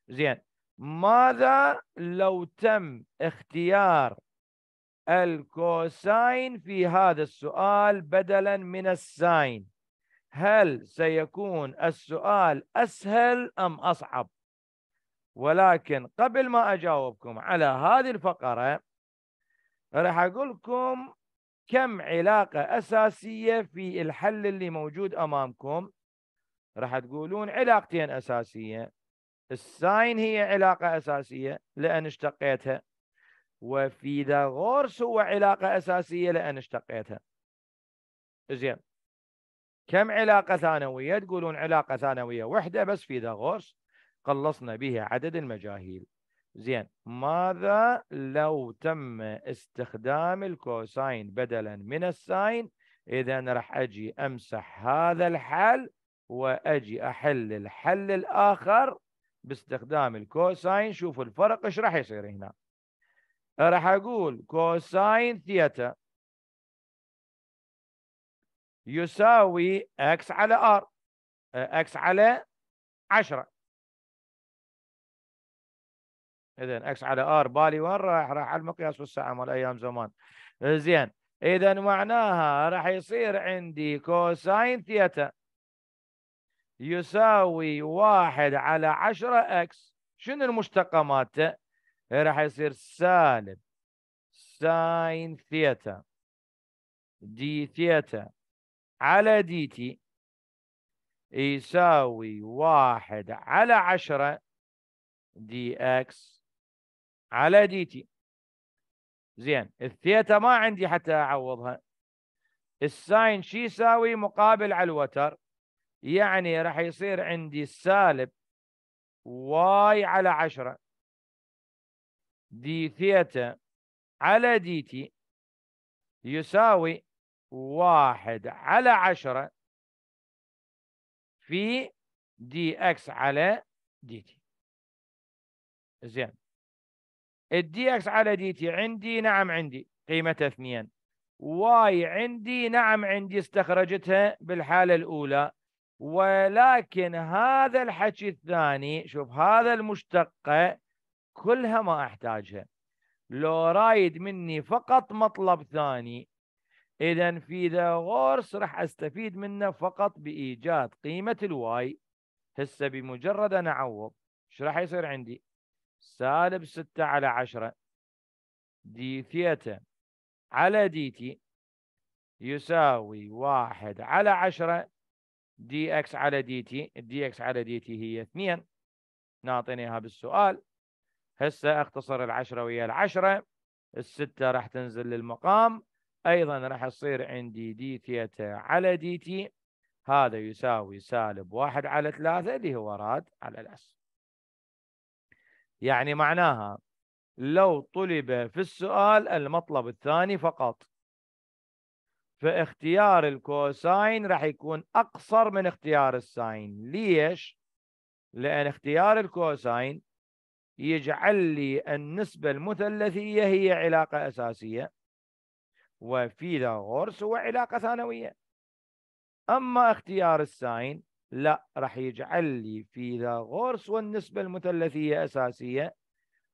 زين ماذا لو تم اختيار الكوساين في هذا السؤال بدلا من الساين هل سيكون السؤال اسهل ام اصعب ولكن قبل ما أجاوبكم على هذه الفقرة راح أقول لكم كم علاقة أساسية في الحل اللي موجود أمامكم راح تقولون علاقتين أساسية الساين هي علاقة أساسية لأن اشتقيتها غورس هو علاقة أساسية لأن اشتقيتها زين كم علاقة ثانوية تقولون علاقة ثانوية وحدة بس غورس قلصنا به عدد المجاهيل زين ماذا لو تم استخدام الكوساين بدلا من الساين اذا راح اجي امسح هذا الحل واجي احل الحل الاخر باستخدام الكوساين شوفوا الفرق ايش راح يصير هنا راح اقول كوساين ثيتا يساوي اكس على ار اكس آه، على 10 اذا اكس على ار بالي وين راح؟ رايح رايح علي المقياس والساعه مال ايام زمان زين اذا معناها راح يصير عندي كوساين ثيتا يساوي واحد على عشرة اكس شنو المشتقة مالته؟ راح يصير سالب ساين ثيتا دي ثيتا على دي تي يساوي واحد على عشرة دي اكس على دي تي زين الثيتا ما عندي حتى اعوضها الساين شي يساوي مقابل على الوتر يعني راح يصير عندي سالب واي على عشرة دي ثيتا على دي تي يساوي واحد على عشرة في دي اكس على دي تي زين الدي اكس على دي تي عندي نعم عندي قيمتها اثنين واي عندي نعم عندي استخرجتها بالحالة الأولى ولكن هذا الحكي الثاني شوف هذا المشتقة كلها ما أحتاجها لو رايد مني فقط مطلب ثاني إذا في ذا غورس راح أستفيد منه فقط بإيجاد قيمة الواي هسه بمجرد أن أعوض إيش راح يصير عندي؟ سالب 6 على 10 دي ثيتا على دي تي يساوي 1 على 10 دي اكس على دي تي دي اكس على دي تي هي 2 نعطينيها بالسؤال هسه اختصر العشرة ويا العشرة الستة راح تنزل للمقام ايضا راح يصير عندي دي ثيتا على دي تي هذا يساوي سالب واحد على ثلاثة اللي هو راد على الأس يعني معناها لو طلب في السؤال المطلب الثاني فقط فاختيار الكوساين راح يكون أقصر من اختيار الساين ليش؟ لأن اختيار الكوساين يجعل لي النسبة المثلثية هي علاقة أساسية وفيثاغورس هو علاقة ثانوية أما اختيار الساين لا راح يجعل لي فيثاغورس والنسبة المثلثية أساسية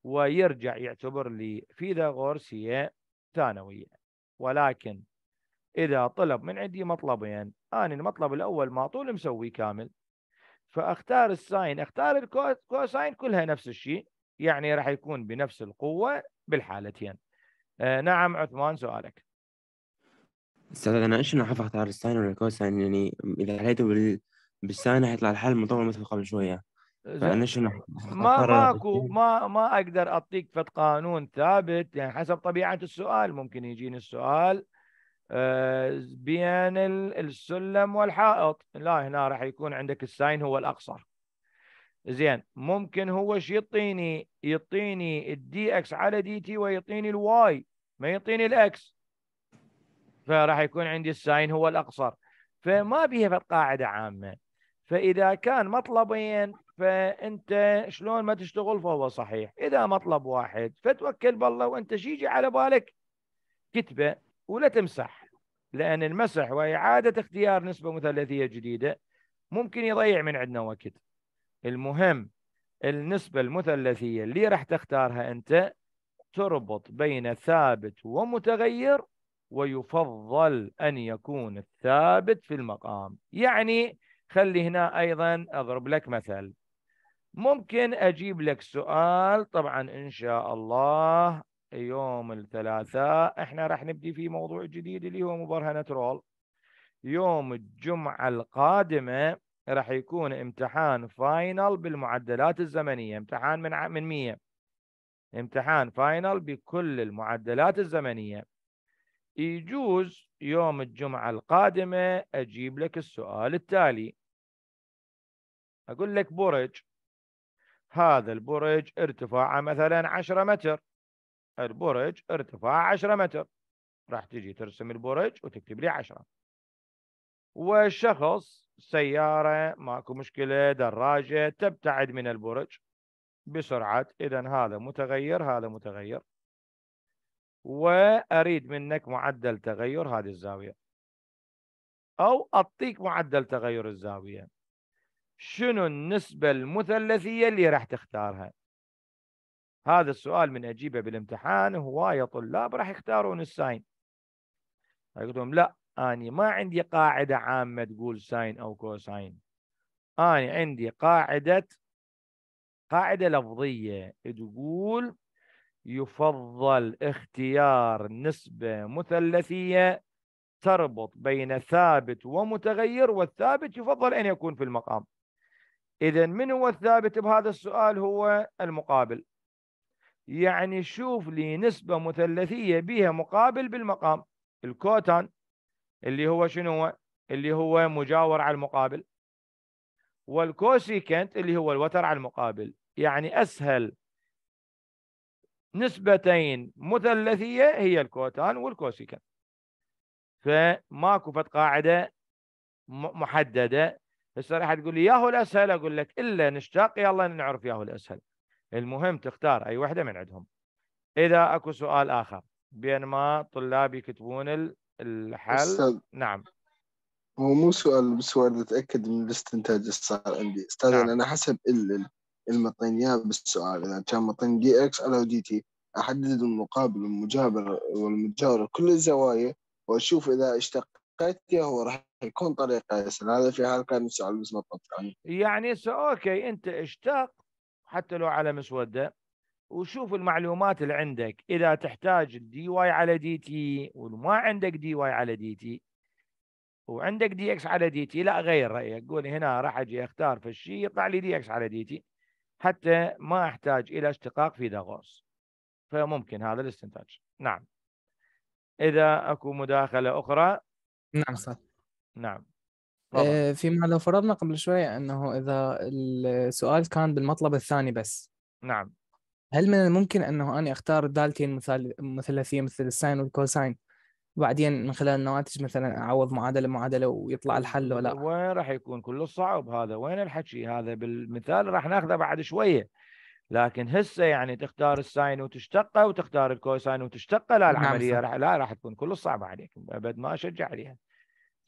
ويرجع يعتبر لي فيثاغورس هي ثانوية ولكن إذا طلب من عندي مطلبين أنا المطلب الأول ما طول مسوي كامل فأختار الساين أختار الكوساين كلها نفس الشيء يعني راح يكون بنفس القوة بالحالتين آه نعم عثمان سؤالك استاذ انا ايش راح اختار الساين ولا الكوساين يعني اذا عليته بال بالسنه حيطلع الحل مطول مثل قبل شويه فانا شنو ما ماكو ما ما اقدر اعطيك فد قانون ثابت يعني حسب طبيعه السؤال ممكن يجيني السؤال آه، بين السلم والحائط لا هنا راح يكون عندك الساين هو الاقصر زين ممكن هو شو يعطيني يعطيني الدي اكس على دي تي ويعطيني الواي ما يعطيني الاكس فراح يكون عندي الساين هو الاقصر فما بيها قاعده عامه فاذا كان مطلبين فانت شلون ما تشتغل فهو صحيح اذا مطلب واحد فتوكل بالله وانت شيجي على بالك كتبه ولا تمسح لان المسح واعاده اختيار نسبه مثلثيه جديده ممكن يضيع من عندنا وقت المهم النسبه المثلثيه اللي راح تختارها انت تربط بين ثابت ومتغير ويفضل ان يكون الثابت في المقام يعني خلي هنا أيضا أضرب لك مثل ممكن أجيب لك سؤال طبعا إن شاء الله يوم الثلاثاء احنا راح نبدي في موضوع جديد اللي هو مبرهنة رول يوم الجمعة القادمة راح يكون امتحان فاينل بالمعدلات الزمنية امتحان من من 100 امتحان فاينل بكل المعدلات الزمنية يجوز يوم الجمعة القادمة أجيب لك السؤال التالي اقول لك برج هذا البرج ارتفاعه مثلا 10 متر البرج ارتفاعه 10 متر راح تجي ترسم البرج وتكتب لي 10 والشخص سيارة ماكو مشكلة دراجة تبتعد من البرج بسرعة إذا هذا متغير هذا متغير وأريد منك معدل تغير هذه الزاوية أو أعطيك معدل تغير الزاوية شنو النسبة المثلثية اللي راح تختارها هذا السؤال من أجيبه بالامتحان هواية طلاب راح يختارون الساين أقول لهم لا أنا ما عندي قاعدة عامة تقول ساين أو كوساين أنا عندي قاعدة قاعدة لفظية تقول يفضل اختيار نسبة مثلثية تربط بين ثابت ومتغير والثابت يفضل أن يكون في المقام إذا من هو الثابت بهذا السؤال هو المقابل يعني شوف لي نسبة مثلثية بها مقابل بالمقام الكوتان اللي هو شنو هو اللي هو مجاور على المقابل والكوسيكنت اللي هو الوتر على المقابل يعني أسهل نسبتين مثلثية هي الكوتان والكوسيكنت فماكو فد قاعدة محددة هسه راح تقول لي ياهو الاسهل اقول لك الا نشتاق يلا نعرف ياهو الاسهل المهم تختار اي وحده من عندهم اذا اكو سؤال اخر بينما طلاب يكتبون الحل أستاذ. نعم هو مو سؤال بس هو اتاكد من الاستنتاج اللي صار عندي استاذ نعم. انا حسب المطينيات بالسؤال اذا كان مطين دي اكس على دي تي احدد المقابل المجابر والمجاور كل الزوايا واشوف اذا اشتقت حقيقتي هو راح يكون طريقه اسهل هذا في هذا كان السؤال بس ما طلبت يعني هسه اوكي انت اشتاق حتى لو على مسوده وشوف المعلومات اللي عندك اذا تحتاج الدي واي على دي تي وما عندك دي واي على دي تي وعندك دي اكس على دي تي لا غير رايك قول هنا راح اجي اختار في الشيء يطلع لي دي اكس على دي تي حتى ما احتاج الى اشتقاق في داغوس فممكن هذا الاستنتاج نعم اذا اكو مداخله اخرى نعم صح نعم طبعا. آه، فيما لو فرضنا قبل شوية أنه إذا السؤال كان بالمطلب الثاني بس نعم هل من الممكن أنه أنا أختار الدالتين مثلثية مثل الساين والكوساين وبعدين من خلال النواتج مثلا أعوض معادلة معادلة ويطلع الحل ولا وين راح يكون كله صعب هذا وين الحكي هذا بالمثال راح ناخذه بعد شوية لكن هسه يعني تختار الساين وتشتقه وتختار الكوساين وتشتقه لا نعم، العمليه راح لا راح تكون كل صعبه عليك ابد ما اشجع عليها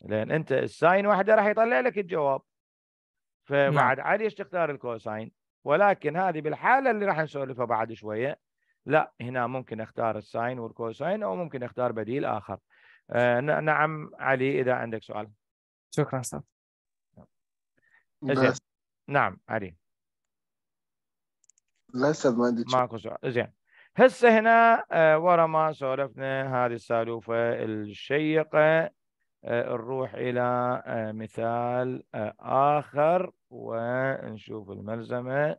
لان انت الساين واحده راح يطلع لك الجواب نعم. فبعد نعم. عليش تختار الكوساين ولكن هذه بالحاله اللي راح نسولفها بعد شويه لا هنا ممكن اختار الساين والكوساين او ممكن اختار بديل اخر آه نعم علي اذا عندك سؤال شكرا استاذ نعم علي للاسف ما عندي ماكو سؤال زين هسه هنا آه، ورا ما سولفنا هذه السالوفه الشيقه آه، نروح الى آه، مثال اخر ونشوف الملزمه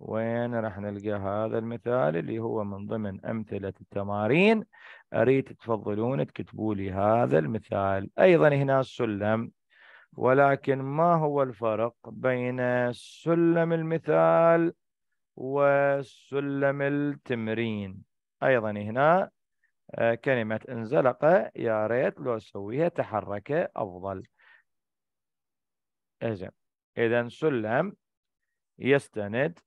وين راح نلقى هذا المثال اللي هو من ضمن امثله التمارين اريد تفضلون تكتبوا لي هذا المثال ايضا هنا السلم ولكن ما هو الفرق بين سلم المثال وسلم التمرين أيضا هنا آه، كلمة انزلق يا ريت لو اسويها تحرك أفضل إذن إذا سلم يستند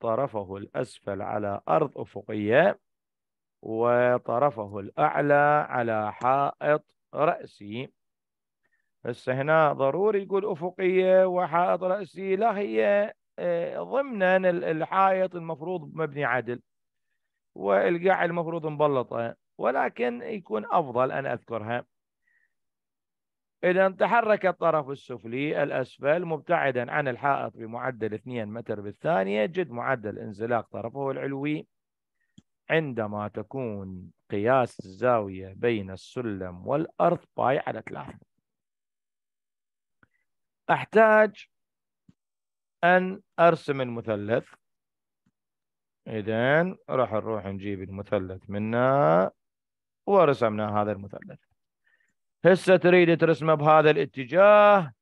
طرفه الأسفل على أرض أفقية وطرفه الأعلى على حائط رأسي بس هنا ضروري يقول أفقية وحائط رأسي لا هي آه، ضمن الحائط المفروض مبني عدل والقاع المفروض مبلطة ولكن يكون أفضل أن أذكرها إذا تحرك الطرف السفلي الأسفل مبتعدا عن الحائط بمعدل 2 متر بالثانية جد معدل انزلاق طرفه العلوي عندما تكون قياس الزاوية بين السلم والأرض باي على 3 أحتاج أن أرسم المثلث إذا راح نروح نجيب المثلث منا ورسمنا هذا المثلث هسه تريد ترسمه بهذا الاتجاه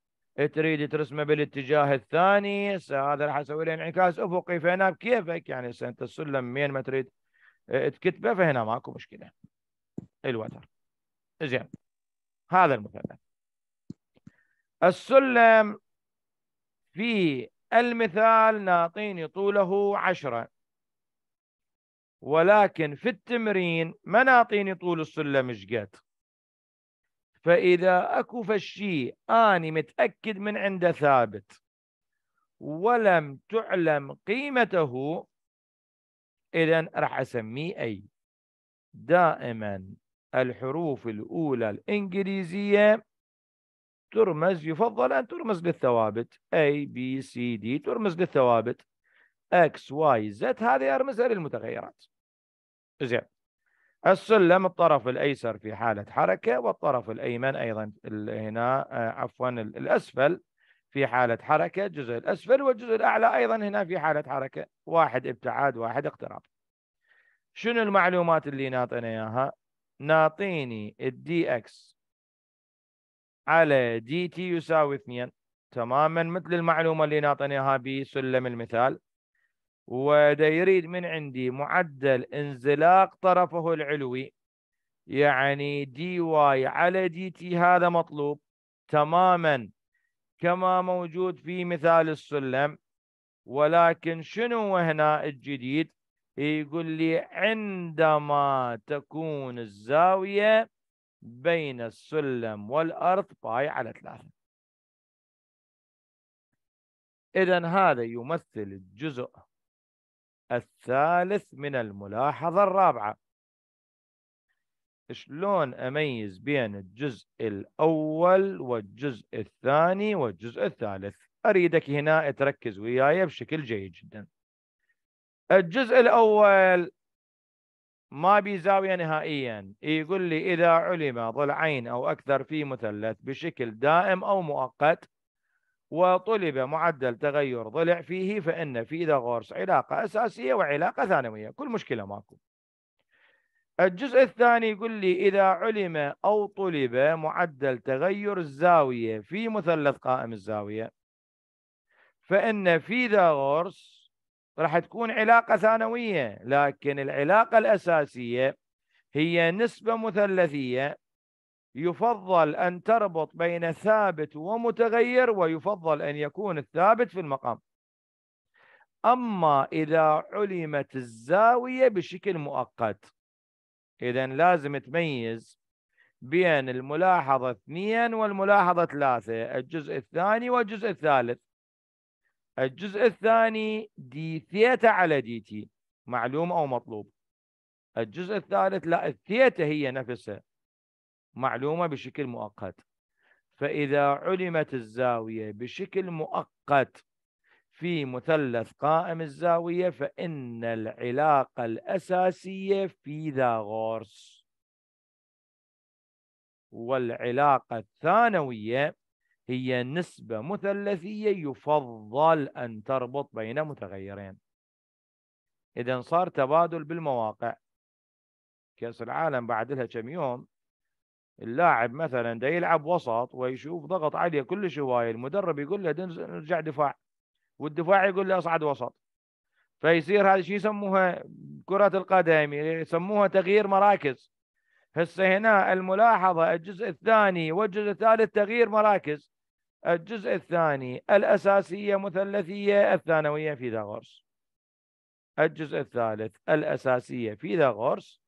تريد ترسمه بالاتجاه الثاني هسه هذا راح اسوي له انعكاس افقي فهنا بكيفك يعني هسه انت السلم مين ما تريد آه، تكتبه فهنا ماكو مشكله الوتر زين هذا المثلث السلم في المثال ناطيني طوله عشرة ولكن في التمرين ما ناطيني طول السلم شقد فإذا أكو فشي أني متأكد من عنده ثابت ولم تعلم قيمته إذا راح أسميه أي دائما الحروف الأولى الإنجليزية ترمز يفضل أن ترمز للثوابت A B C D ترمز للثوابت X Y Z هذه أرمزها للمتغيرات زين السلم الطرف الأيسر في حالة حركة والطرف الأيمن أيضا هنا آه، عفوا الأسفل في حالة حركة الجزء الأسفل والجزء الأعلى أيضا هنا في حالة حركة واحد ابتعاد واحد اقتراب شنو المعلومات اللي ناطينا إياها ناطيني الدي اكس على دي تي يساوي 2 تماما مثل المعلومة اللي نعطيناها بسلم المثال ودا يريد من عندي معدل انزلاق طرفه العلوي يعني دي واي على دي تي هذا مطلوب تماما كما موجود في مثال السلم ولكن شنو هنا الجديد يقول لي عندما تكون الزاوية بين السلم والأرض باي على ثلاثة إذا هذا يمثل الجزء الثالث من الملاحظة الرابعة شلون أميز بين الجزء الأول والجزء الثاني والجزء الثالث أريدك هنا تركز وياي بشكل جيد جدا الجزء الأول ما زاوية نهائيا يقول لي إذا علم ضلعين أو أكثر في مثلث بشكل دائم أو مؤقت وطلب معدل تغير ضلع فيه فإن في غورس علاقة أساسية وعلاقة ثانوية كل مشكلة ماكو الجزء الثاني يقول لي إذا علم أو طلب معدل تغير الزاوية في مثلث قائم الزاوية فإن في غورس راح تكون علاقة ثانوية لكن العلاقة الأساسية هي نسبة مثلثية يفضل أن تربط بين ثابت ومتغير ويفضل أن يكون الثابت في المقام أما إذا علمت الزاوية بشكل مؤقت إذا لازم تميز بين الملاحظة اثنين والملاحظة ثلاثة الجزء الثاني والجزء الثالث الجزء الثاني دي ثيتا على دي تي معلوم أو مطلوب الجزء الثالث لا الثيتا هي نفسها معلومة بشكل مؤقت فإذا علمت الزاوية بشكل مؤقت في مثلث قائم الزاوية فإن العلاقة الأساسية في ذا غورس والعلاقة الثانوية هي نسبة مثلثية يفضل أن تربط بين متغيرين إذا صار تبادل بالمواقع كأس العالم بعد لها كم يوم اللاعب مثلا دا يلعب وسط ويشوف ضغط عليه كلش شوية المدرب يقول له ارجع دفاع والدفاع يقول له اصعد وسط فيصير هذا الشيء يسموها كرة القدم يسموها تغيير مراكز هسه هنا الملاحظة الجزء الثاني والجزء الثالث تغيير مراكز الجزء الثاني الأساسية مثلثية الثانوية فيثاغورس الجزء الثالث الأساسية فيثاغورس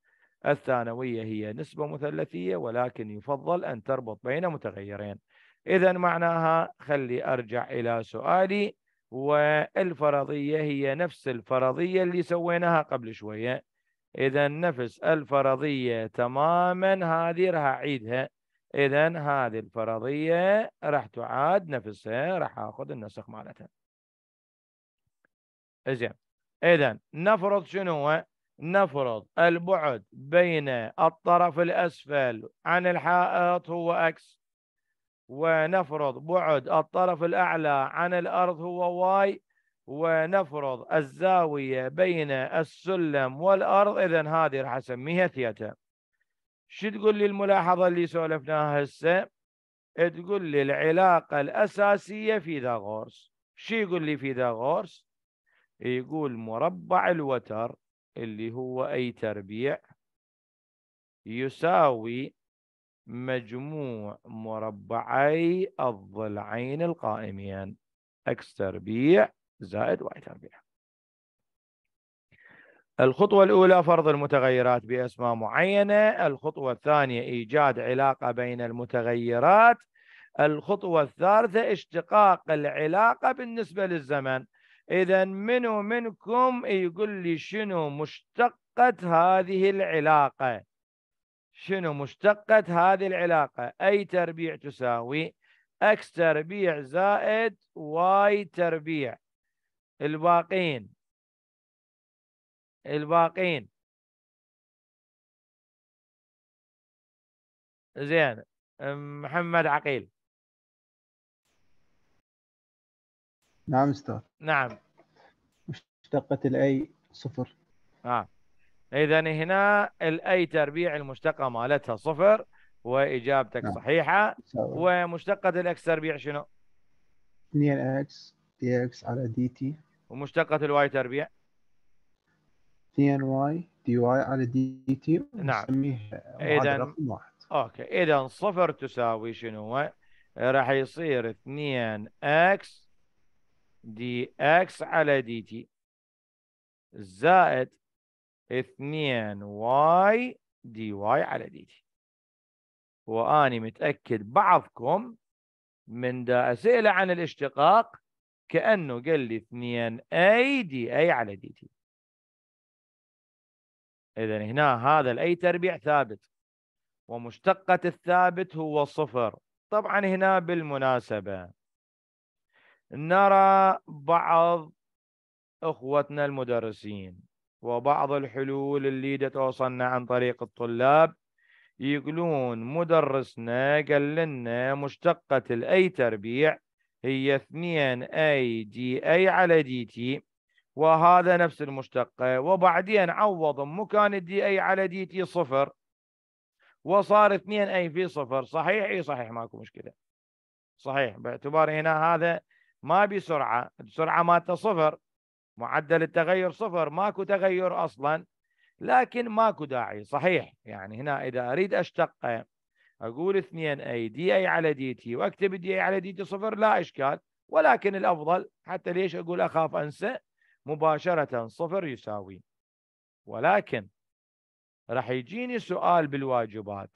الثانوية هي نسبة مثلثية ولكن يفضل أن تربط بين متغيرين إذا معناها خلي أرجع إلى سؤالي والفرضية هي نفس الفرضية اللي سويناها قبل شوية إذا نفس الفرضية تماما هذه راح أعيدها اذا هذه الفرضيه راح تعاد نفسها راح اخذ النسخ مالتها زين اذا نفرض شنو هو نفرض البعد بين الطرف الاسفل عن الحائط هو اكس ونفرض بعد الطرف الاعلى عن الارض هو واي ونفرض الزاويه بين السلم والارض اذا هذه راح اسميها ثيتا شو تقول لي الملاحظة اللي سولفناها هسه تقول لي العلاقة الأساسية في فيثاغورس شو يقول لي فيثاغورس يقول مربع الوتر اللي هو أي تربيع يساوي مجموع مربعي الضلعين القائمين اكس تربيع زائد واي تربيع الخطوة الأولى فرض المتغيرات بأسماء معينة الخطوة الثانية إيجاد علاقة بين المتغيرات الخطوة الثالثة اشتقاق العلاقة بالنسبة للزمن إذا منو منكم يقول لي شنو مشتقة هذه العلاقة شنو مشتقة هذه العلاقة أي تربيع تساوي X تربيع زائد Y تربيع الباقين الباقين زين محمد عقيل نعم استاذ نعم مشتقة الاي صفر اه اذا هنا الاي تربيع المشتقة مالتها صفر واجابتك نعم. صحيحة سوى. ومشتقة الاكس تربيع شنو؟ 2 اكس دي اكس على دي تي ومشتقة الواي تربيع 2 y واي دي واي على دي تي نعم اذا رقم واحد اوكي اذا صفر تساوي شنو راح يصير 2 اكس دي اكس على دي تي زائد 2 واي دي واي على دي تي واني متاكد بعضكم من دا اسئله عن الاشتقاق كانه قال لي 2 اي دي اي على دي تي إذا هنا هذا الأي تربيع ثابت ومشتقة الثابت هو صفر طبعا هنا بالمناسبة نرى بعض أخوتنا المدرسين وبعض الحلول اللي توصلنا عن طريق الطلاب يقولون مدرسنا قال لنا مشتقة الأي تربيع هي 2 أي دي أي على دي تي وهذا نفس المشتقة وبعدين عوض مكان الدي اي على دي تي صفر وصار 2 اي في صفر صحيح اي صحيح ماكو مشكله صحيح باعتبار هنا هذا ما بسرعه السرعه مالته صفر معدل التغير صفر ماكو تغير اصلا لكن ماكو داعي صحيح يعني هنا اذا اريد اشتق اقول 2 اي دي اي على دي تي واكتب دي اي على دي تي صفر لا اشكال ولكن الافضل حتى ليش اقول اخاف انسى مباشرة صفر يساوي ولكن راح يجيني سؤال بالواجبات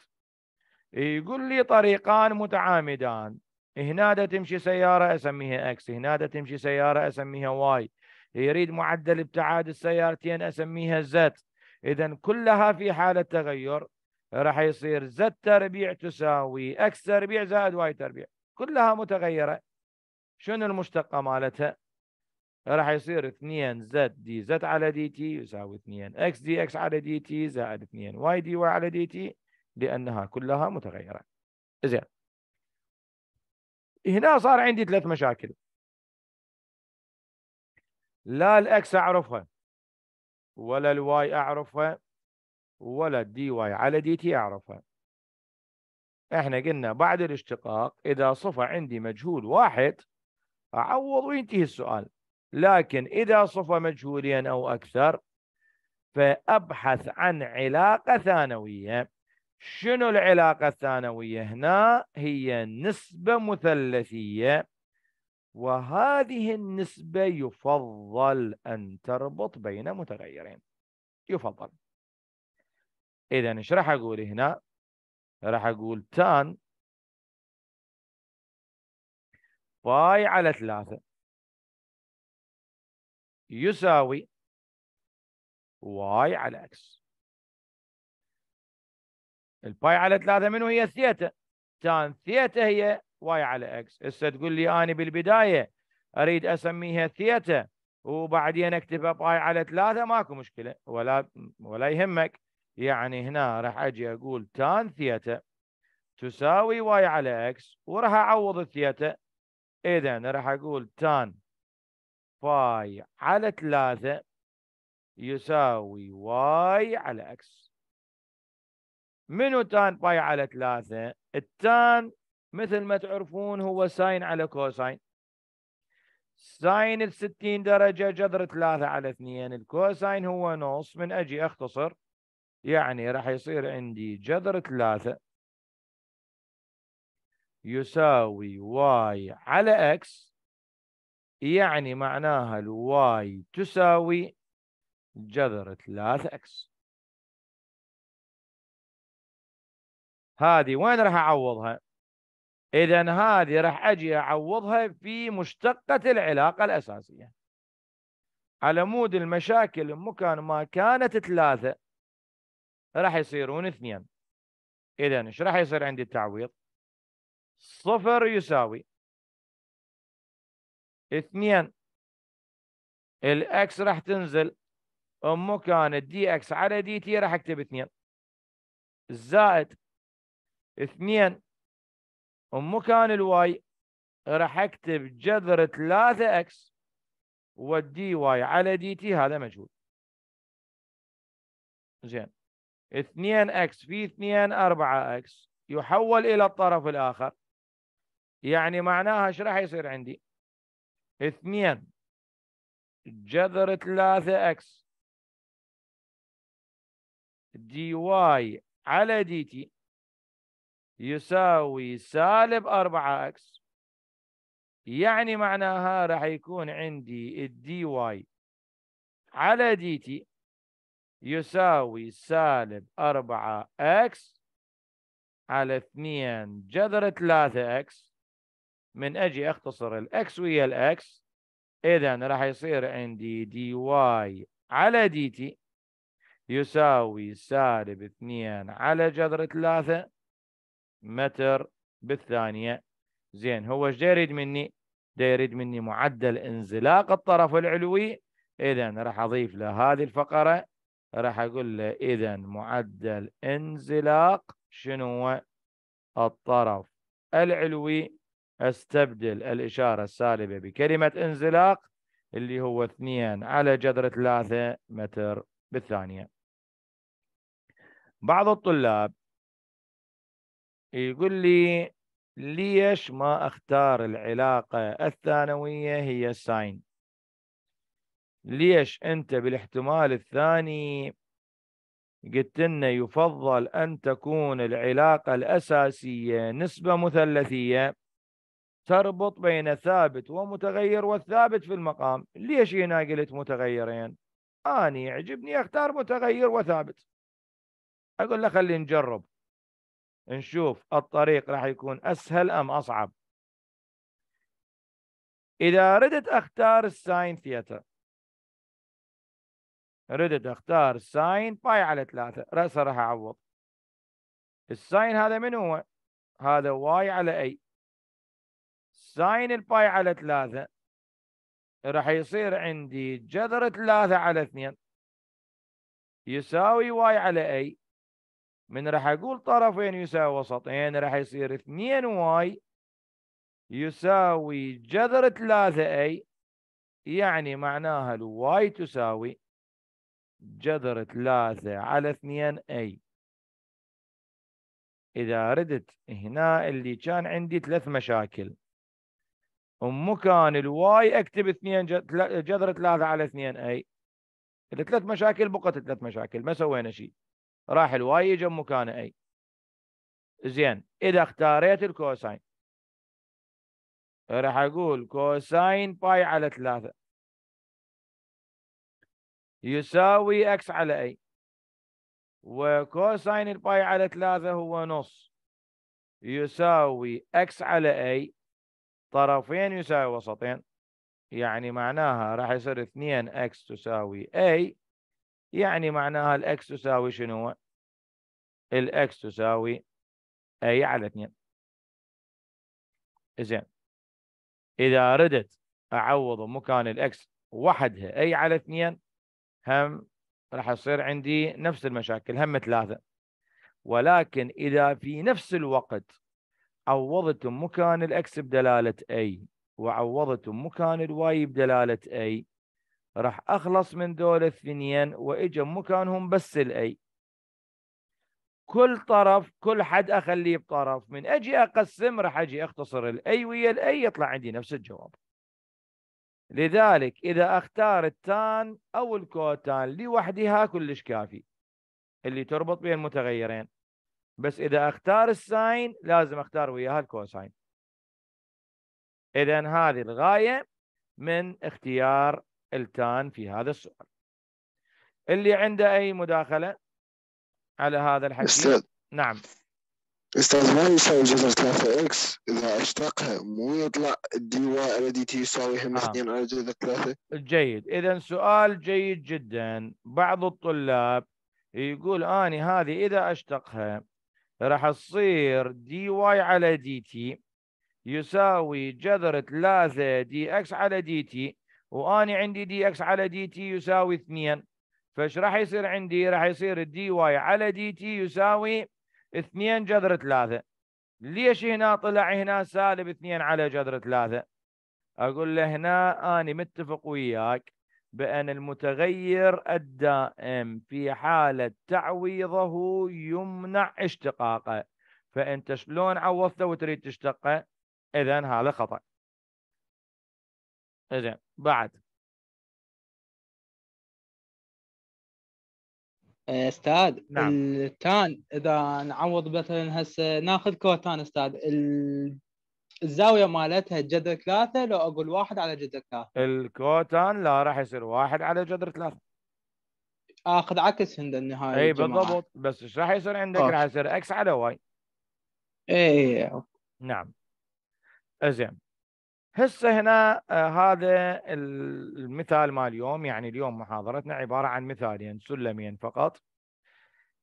يقول لي طريقان متعامدان هنا دا تمشي سيارة أسميها أكس هنا دا تمشي سيارة أسميها واي يريد معدل ابتعاد السيارتين أسميها Z إذا كلها في حالة تغير راح يصير Z تربيع تساوي أكس تربيع زائد واي تربيع كلها متغيرة شنو المشتقة مالتها راح يصير 2 زد دي زد على دي تي يساوي 2 اكس دي اكس على دي تي زائد 2 واي دي واي على دي تي لانها كلها متغيره زين هنا صار عندي ثلاث مشاكل لا الاكس اعرفها ولا الواي اعرفها ولا الدي واي على دي تي اعرفها احنا قلنا بعد الاشتقاق اذا صفى عندي مجهول واحد اعوض وينتهي السؤال لكن إذا صف مجهولين أو أكثر فأبحث عن علاقة ثانوية شنو العلاقة الثانوية هنا هي نسبة مثلثية وهذه النسبة يفضل أن تربط بين متغيرين يفضل إذا إيش راح أقول هنا راح أقول تان باي على ثلاثة يساوي واي على اكس الباي على 3 منو هي الثيتا تان ثيتا هي واي على اكس هسه تقول لي انا بالبدايه اريد اسميها ثيتا وبعدين اكتبها باي على 3 ماكو مشكله ولا ولا يهمك يعني هنا راح اجي اقول تان ثيتا تساوي واي على اكس وراح اعوض الثيتا اذا راح اقول تان فاي على ثلاثة يساوي واي على اكس منو تان باي على ثلاثة التان مثل ما تعرفون هو ساين على كوساين ساين الستين درجة جذر ثلاثة على اثنين الكوساين هو نص من اجي اختصر يعني راح يصير عندي جذر ثلاثة يساوي واي على اكس يعني معناها الواي تساوي جذر 3 اكس هذه وين راح اعوضها؟ اذا هذه راح اجي اعوضها في مشتقه العلاقه الاساسيه على مود المشاكل مكان ما كانت ثلاثه راح يصيرون اثنين اذا ايش راح يصير عندي التعويض؟ صفر يساوي اثنين الاكس راح تنزل امه الدي اكس على دي تي راح اكتب اثنين زائد اثنين امه الواي راح اكتب جذر ثلاثة اكس والدي واي على دي تي هذا مجهول زين 2 اكس في 2 4 اكس يحول الى الطرف الاخر يعني معناها ايش راح يصير عندي اثنين جذر ثلاثة اكس دي واي على دي تي يساوي سالب أربعة اكس يعني معناها راح يكون عندي الدي واي على دي تي يساوي سالب اربعة اكس على اثنين جذر ثلاثة اكس من اجي اختصر الاكس ويا الاكس اذا راح يصير عندي دي واي على دي تي يساوي سالب 2 على جذر 3 متر بالثانيه زين هو ايش يريد مني؟ يريد مني معدل انزلاق الطرف العلوي اذا راح اضيف له هذه الفقره راح اقول له اذا معدل انزلاق شنو الطرف العلوي استبدل الإشارة السالبة بكلمة انزلاق اللي هو 2 على جذر 3 متر بالثانية بعض الطلاب يقول لي ليش ما اختار العلاقة الثانوية هي الساين ليش انت بالاحتمال الثاني قلت لنا يفضل ان تكون العلاقة الاساسية نسبة مثلثية تربط بين ثابت ومتغير والثابت في المقام ليش هنا قلت متغيرين أنا يعجبني أختار متغير وثابت أقول له خلي نجرب نشوف الطريق راح يكون أسهل أم أصعب إذا ردت أختار الساين ثيتا ردت أختار الساين باي على ثلاثة رأسها راح أعوض الساين هذا من هو هذا واي على أي ساين الباي على ثلاثة راح يصير عندي جذر ثلاثة على اثنين يساوي واي على اي من راح اقول طرفين يساوي وسطين راح يصير اثنين واي يساوي جذر ثلاثة اي يعني معناها الواي تساوي جذر ثلاثة على اثنين اي اذا ردت هنا اللي كان عندي ثلاث مشاكل ومكان الواي اكتب 2 جذر 3 على 2 اي الثلاث مشاكل بقت ثلاث مشاكل ما سوينا شيء راح الواي اجى مكان اي زين اذا اختاريت الكوساين راح اقول كوساين باي على 3 يساوي اكس على اي وكوساين الباي على 3 هو نص يساوي اكس على اي طرفين يساوي وسطين يعني معناها راح يصير 2 اكس تساوي a يعني معناها الاكس تساوي شنو؟ الاكس تساوي a على 2 زين اذا ردت اعوض مكان الاكس وحدها اي على 2 هم راح يصير عندي نفس المشاكل هم ثلاثه ولكن اذا في نفس الوقت عوضتم مكان الاكس بدلاله اي وعوضتم مكان الواي بدلاله اي راح اخلص من دول الاثنين واجا مكانهم بس الاي كل طرف كل حد اخليه بطرف من اجي اقسم راح اجي اختصر الاي ويا الاي يطلع عندي نفس الجواب لذلك اذا اختار التان او الكوتان لوحدها كلش كافي اللي تربط بين المتغيرين بس اذا اختار الساين لازم اختار وياها الكوساين اذا هذه الغايه من اختيار التان في هذا السؤال اللي عنده اي مداخله على هذا الحديث استاذ نعم استاذ ما يساوي جذر 3 اكس اذا اشتقها مو يطلع الدي واي على دي تي يساوي هم 2 آه. على جذر 3 جيد اذا سؤال جيد جدا بعض الطلاب يقول اني هذه اذا اشتقها راح تصير دي واي على دي تي يساوي جذر 3 دي اكس على دي تي واني عندي دي اكس على دي تي يساوي 2 فايش راح يصير عندي؟ راح يصير الدي واي على دي تي يساوي 2 جذر 3 ليش هنا طلع هنا سالب 2 على جذر 3 اقول له هنا اني متفق وياك بأن المتغير الدائم في حالة تعويضه يمنع اشتقاقه فأنت شلون عوضته وتريد تشتقه إذا هذا خطأ إذا بعد آه، استاذ نعم. التان اذا نعوض مثلا هسه ناخذ كوتان استاذ ال... الزاويه مالتها جذر ثلاثه لو اقول واحد على جذر ثلاثه الكوتان لا راح يصير واحد على جذر ثلاثه اخذ عكس عند النهايه اي بالضبط بس ايش راح يصير عندك؟ راح يصير اكس على واي اي نعم زين هسه هنا آه، هذا المثال مال اليوم يعني اليوم محاضرتنا عباره عن مثالين سلمين فقط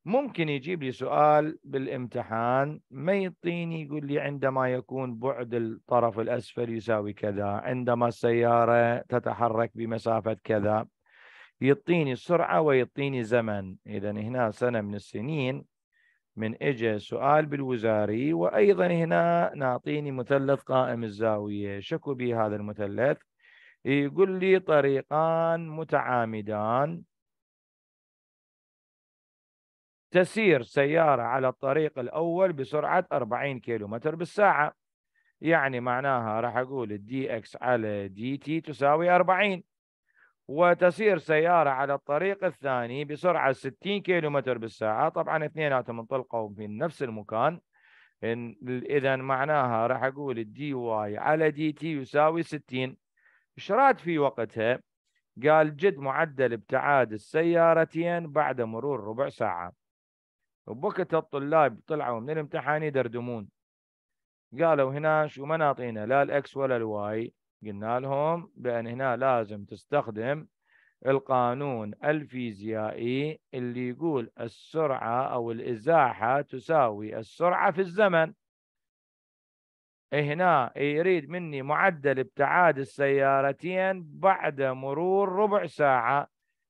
ممكن يجيب لي سؤال بالامتحان ما يطيني يقول لي عندما يكون بعد الطرف الأسفل يساوي كذا عندما السيارة تتحرك بمسافة كذا يطيني سرعة ويطيني زمن إذا هنا سنة من السنين من إجا سؤال بالوزاري وأيضا هنا نعطيني مثلث قائم الزاوية شكو به هذا المثلث يقول لي طريقان متعامدان تسير سيارة على الطريق الأول بسرعة 40 كيلومتر بالساعة يعني معناها راح أقول الدي اكس على دي تي تساوي 40 وتسير سيارة على الطريق الثاني بسرعة 60 كيلومتر بالساعة طبعا اثنيناتهم انطلقوا من نفس المكان إذا معناها راح أقول الدي واي على دي تي يساوي 60 ايش في وقتها؟ قال جد معدل ابتعاد السيارتين بعد مرور ربع ساعة وبوقت الطلاب طلعوا من الامتحان يدردمون قالوا هنا شو ما نعطينا لا الاكس ولا الواي قلنا لهم بان هنا لازم تستخدم القانون الفيزيائي اللي يقول السرعة أو الإزاحة تساوي السرعة في الزمن هنا يريد مني معدل ابتعاد السيارتين بعد مرور ربع ساعة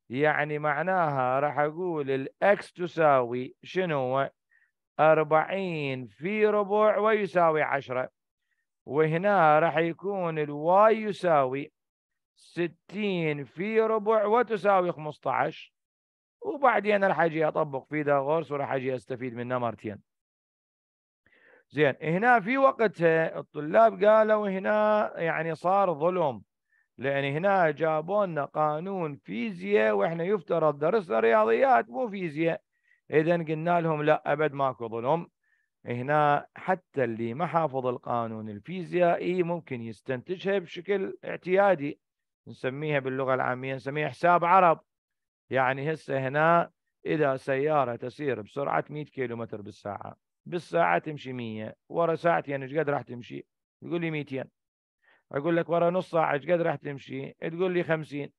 يعني معناها راح أقول الإكس تساوي شنو 40 في ربع ويساوي 10 وهنا راح يكون الواي يساوي 60 في ربع وتساوي 15 وبعدين راح اجي اطبق في ذا فيثاغورس وراح اجي استفيد منه مرتين. زين هنا في وقتها الطلاب قالوا هنا يعني صار ظلم لان هنا جابوا لنا قانون فيزياء واحنا يفترض درسنا رياضيات مو فيزياء اذا قلنا لهم لا ابد ماكو ظلم هنا حتى اللي ما حافظ القانون الفيزيائي ممكن يستنتجها بشكل اعتيادي نسميها باللغه العاميه نسميها حساب عرب يعني هسه هنا اذا سياره تسير بسرعه 100 كيلو متر بالساعه بالساعه تمشي 100 ورا ساعتين ايش قد راح تمشي؟ يقول لي 200 اقول لك ورا نص ساعه ايش قد راح تمشي تقول لي 50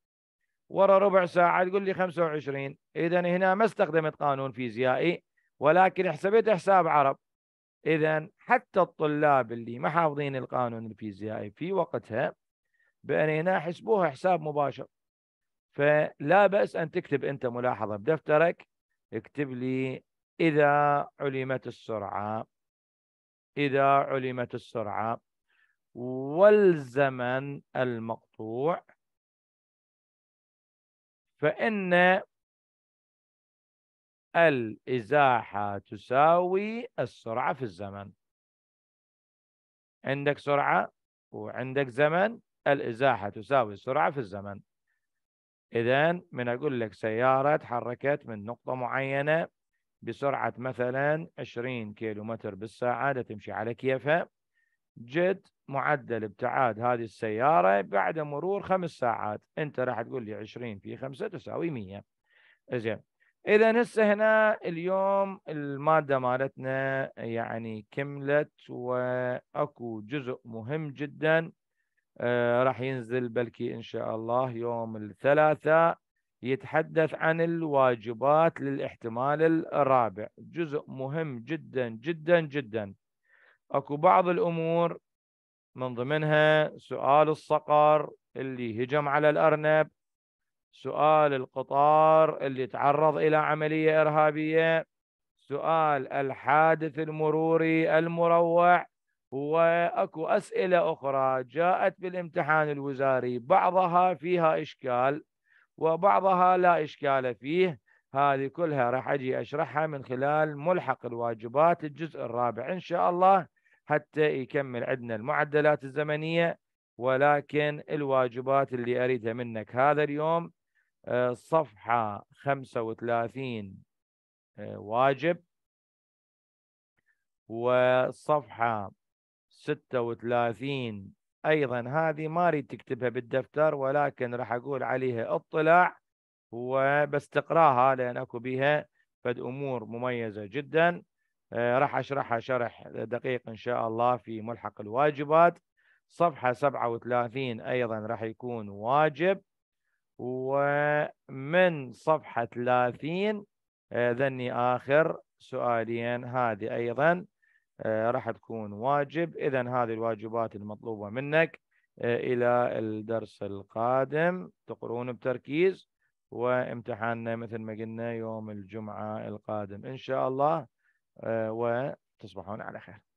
ورا ربع ساعه تقول لي 25 اذا هنا ما استخدمت قانون فيزيائي ولكن حسبت حساب عرب اذا حتى الطلاب اللي ما حافظين القانون الفيزيائي في وقتها بان هنا حسبوها حساب مباشر فلا باس ان تكتب انت ملاحظه بدفترك اكتب لي اذا علمت السرعه اذا علمت السرعه والزمن المقطوع فإن الإزاحة تساوي السرعة في الزمن عندك سرعة وعندك زمن الإزاحة تساوي السرعة في الزمن إذا من أقول لك سيارة تحركت من نقطة معينة بسرعة مثلا 20 كيلو متر بالساعة تمشي على كيفها جد معدل ابتعاد هذه السيارة بعد مرور خمس ساعات أنت راح تقول لي 20 في 5 تساوي 100 زين إذا هسه هنا اليوم المادة مالتنا يعني كملت وأكو جزء مهم جدا آه راح ينزل بلكي إن شاء الله يوم الثلاثاء يتحدث عن الواجبات للاحتمال الرابع جزء مهم جدا جدا جدا اكو بعض الامور من ضمنها سؤال الصقر اللي هجم على الارنب سؤال القطار اللي تعرض الى عمليه ارهابيه سؤال الحادث المروري المروع واكو اسئله اخرى جاءت بالامتحان الوزاري بعضها فيها اشكال وبعضها لا اشكال فيه هذه كلها راح اجي اشرحها من خلال ملحق الواجبات الجزء الرابع ان شاء الله حتى يكمل عندنا المعدلات الزمنية ولكن الواجبات اللي أريدها منك هذا اليوم آه، صفحة 35 آه، واجب وصفحة 36 أيضا هذه ما أريد تكتبها بالدفتر ولكن راح أقول عليها اطلاع وبستقراها لأن أكو بها فد أمور مميزة جداً آه، راح أشرحها شرح دقيق إن شاء الله في ملحق الواجبات صفحة 37 أيضا راح يكون واجب ومن صفحة 30 آه، ذني آخر سؤالين هذه أيضا آه، راح تكون واجب إذا هذه الواجبات المطلوبة منك إلى الدرس القادم تقرون بتركيز وامتحاننا مثل ما قلنا يوم الجمعة القادم إن شاء الله آه، وتصبحون على خير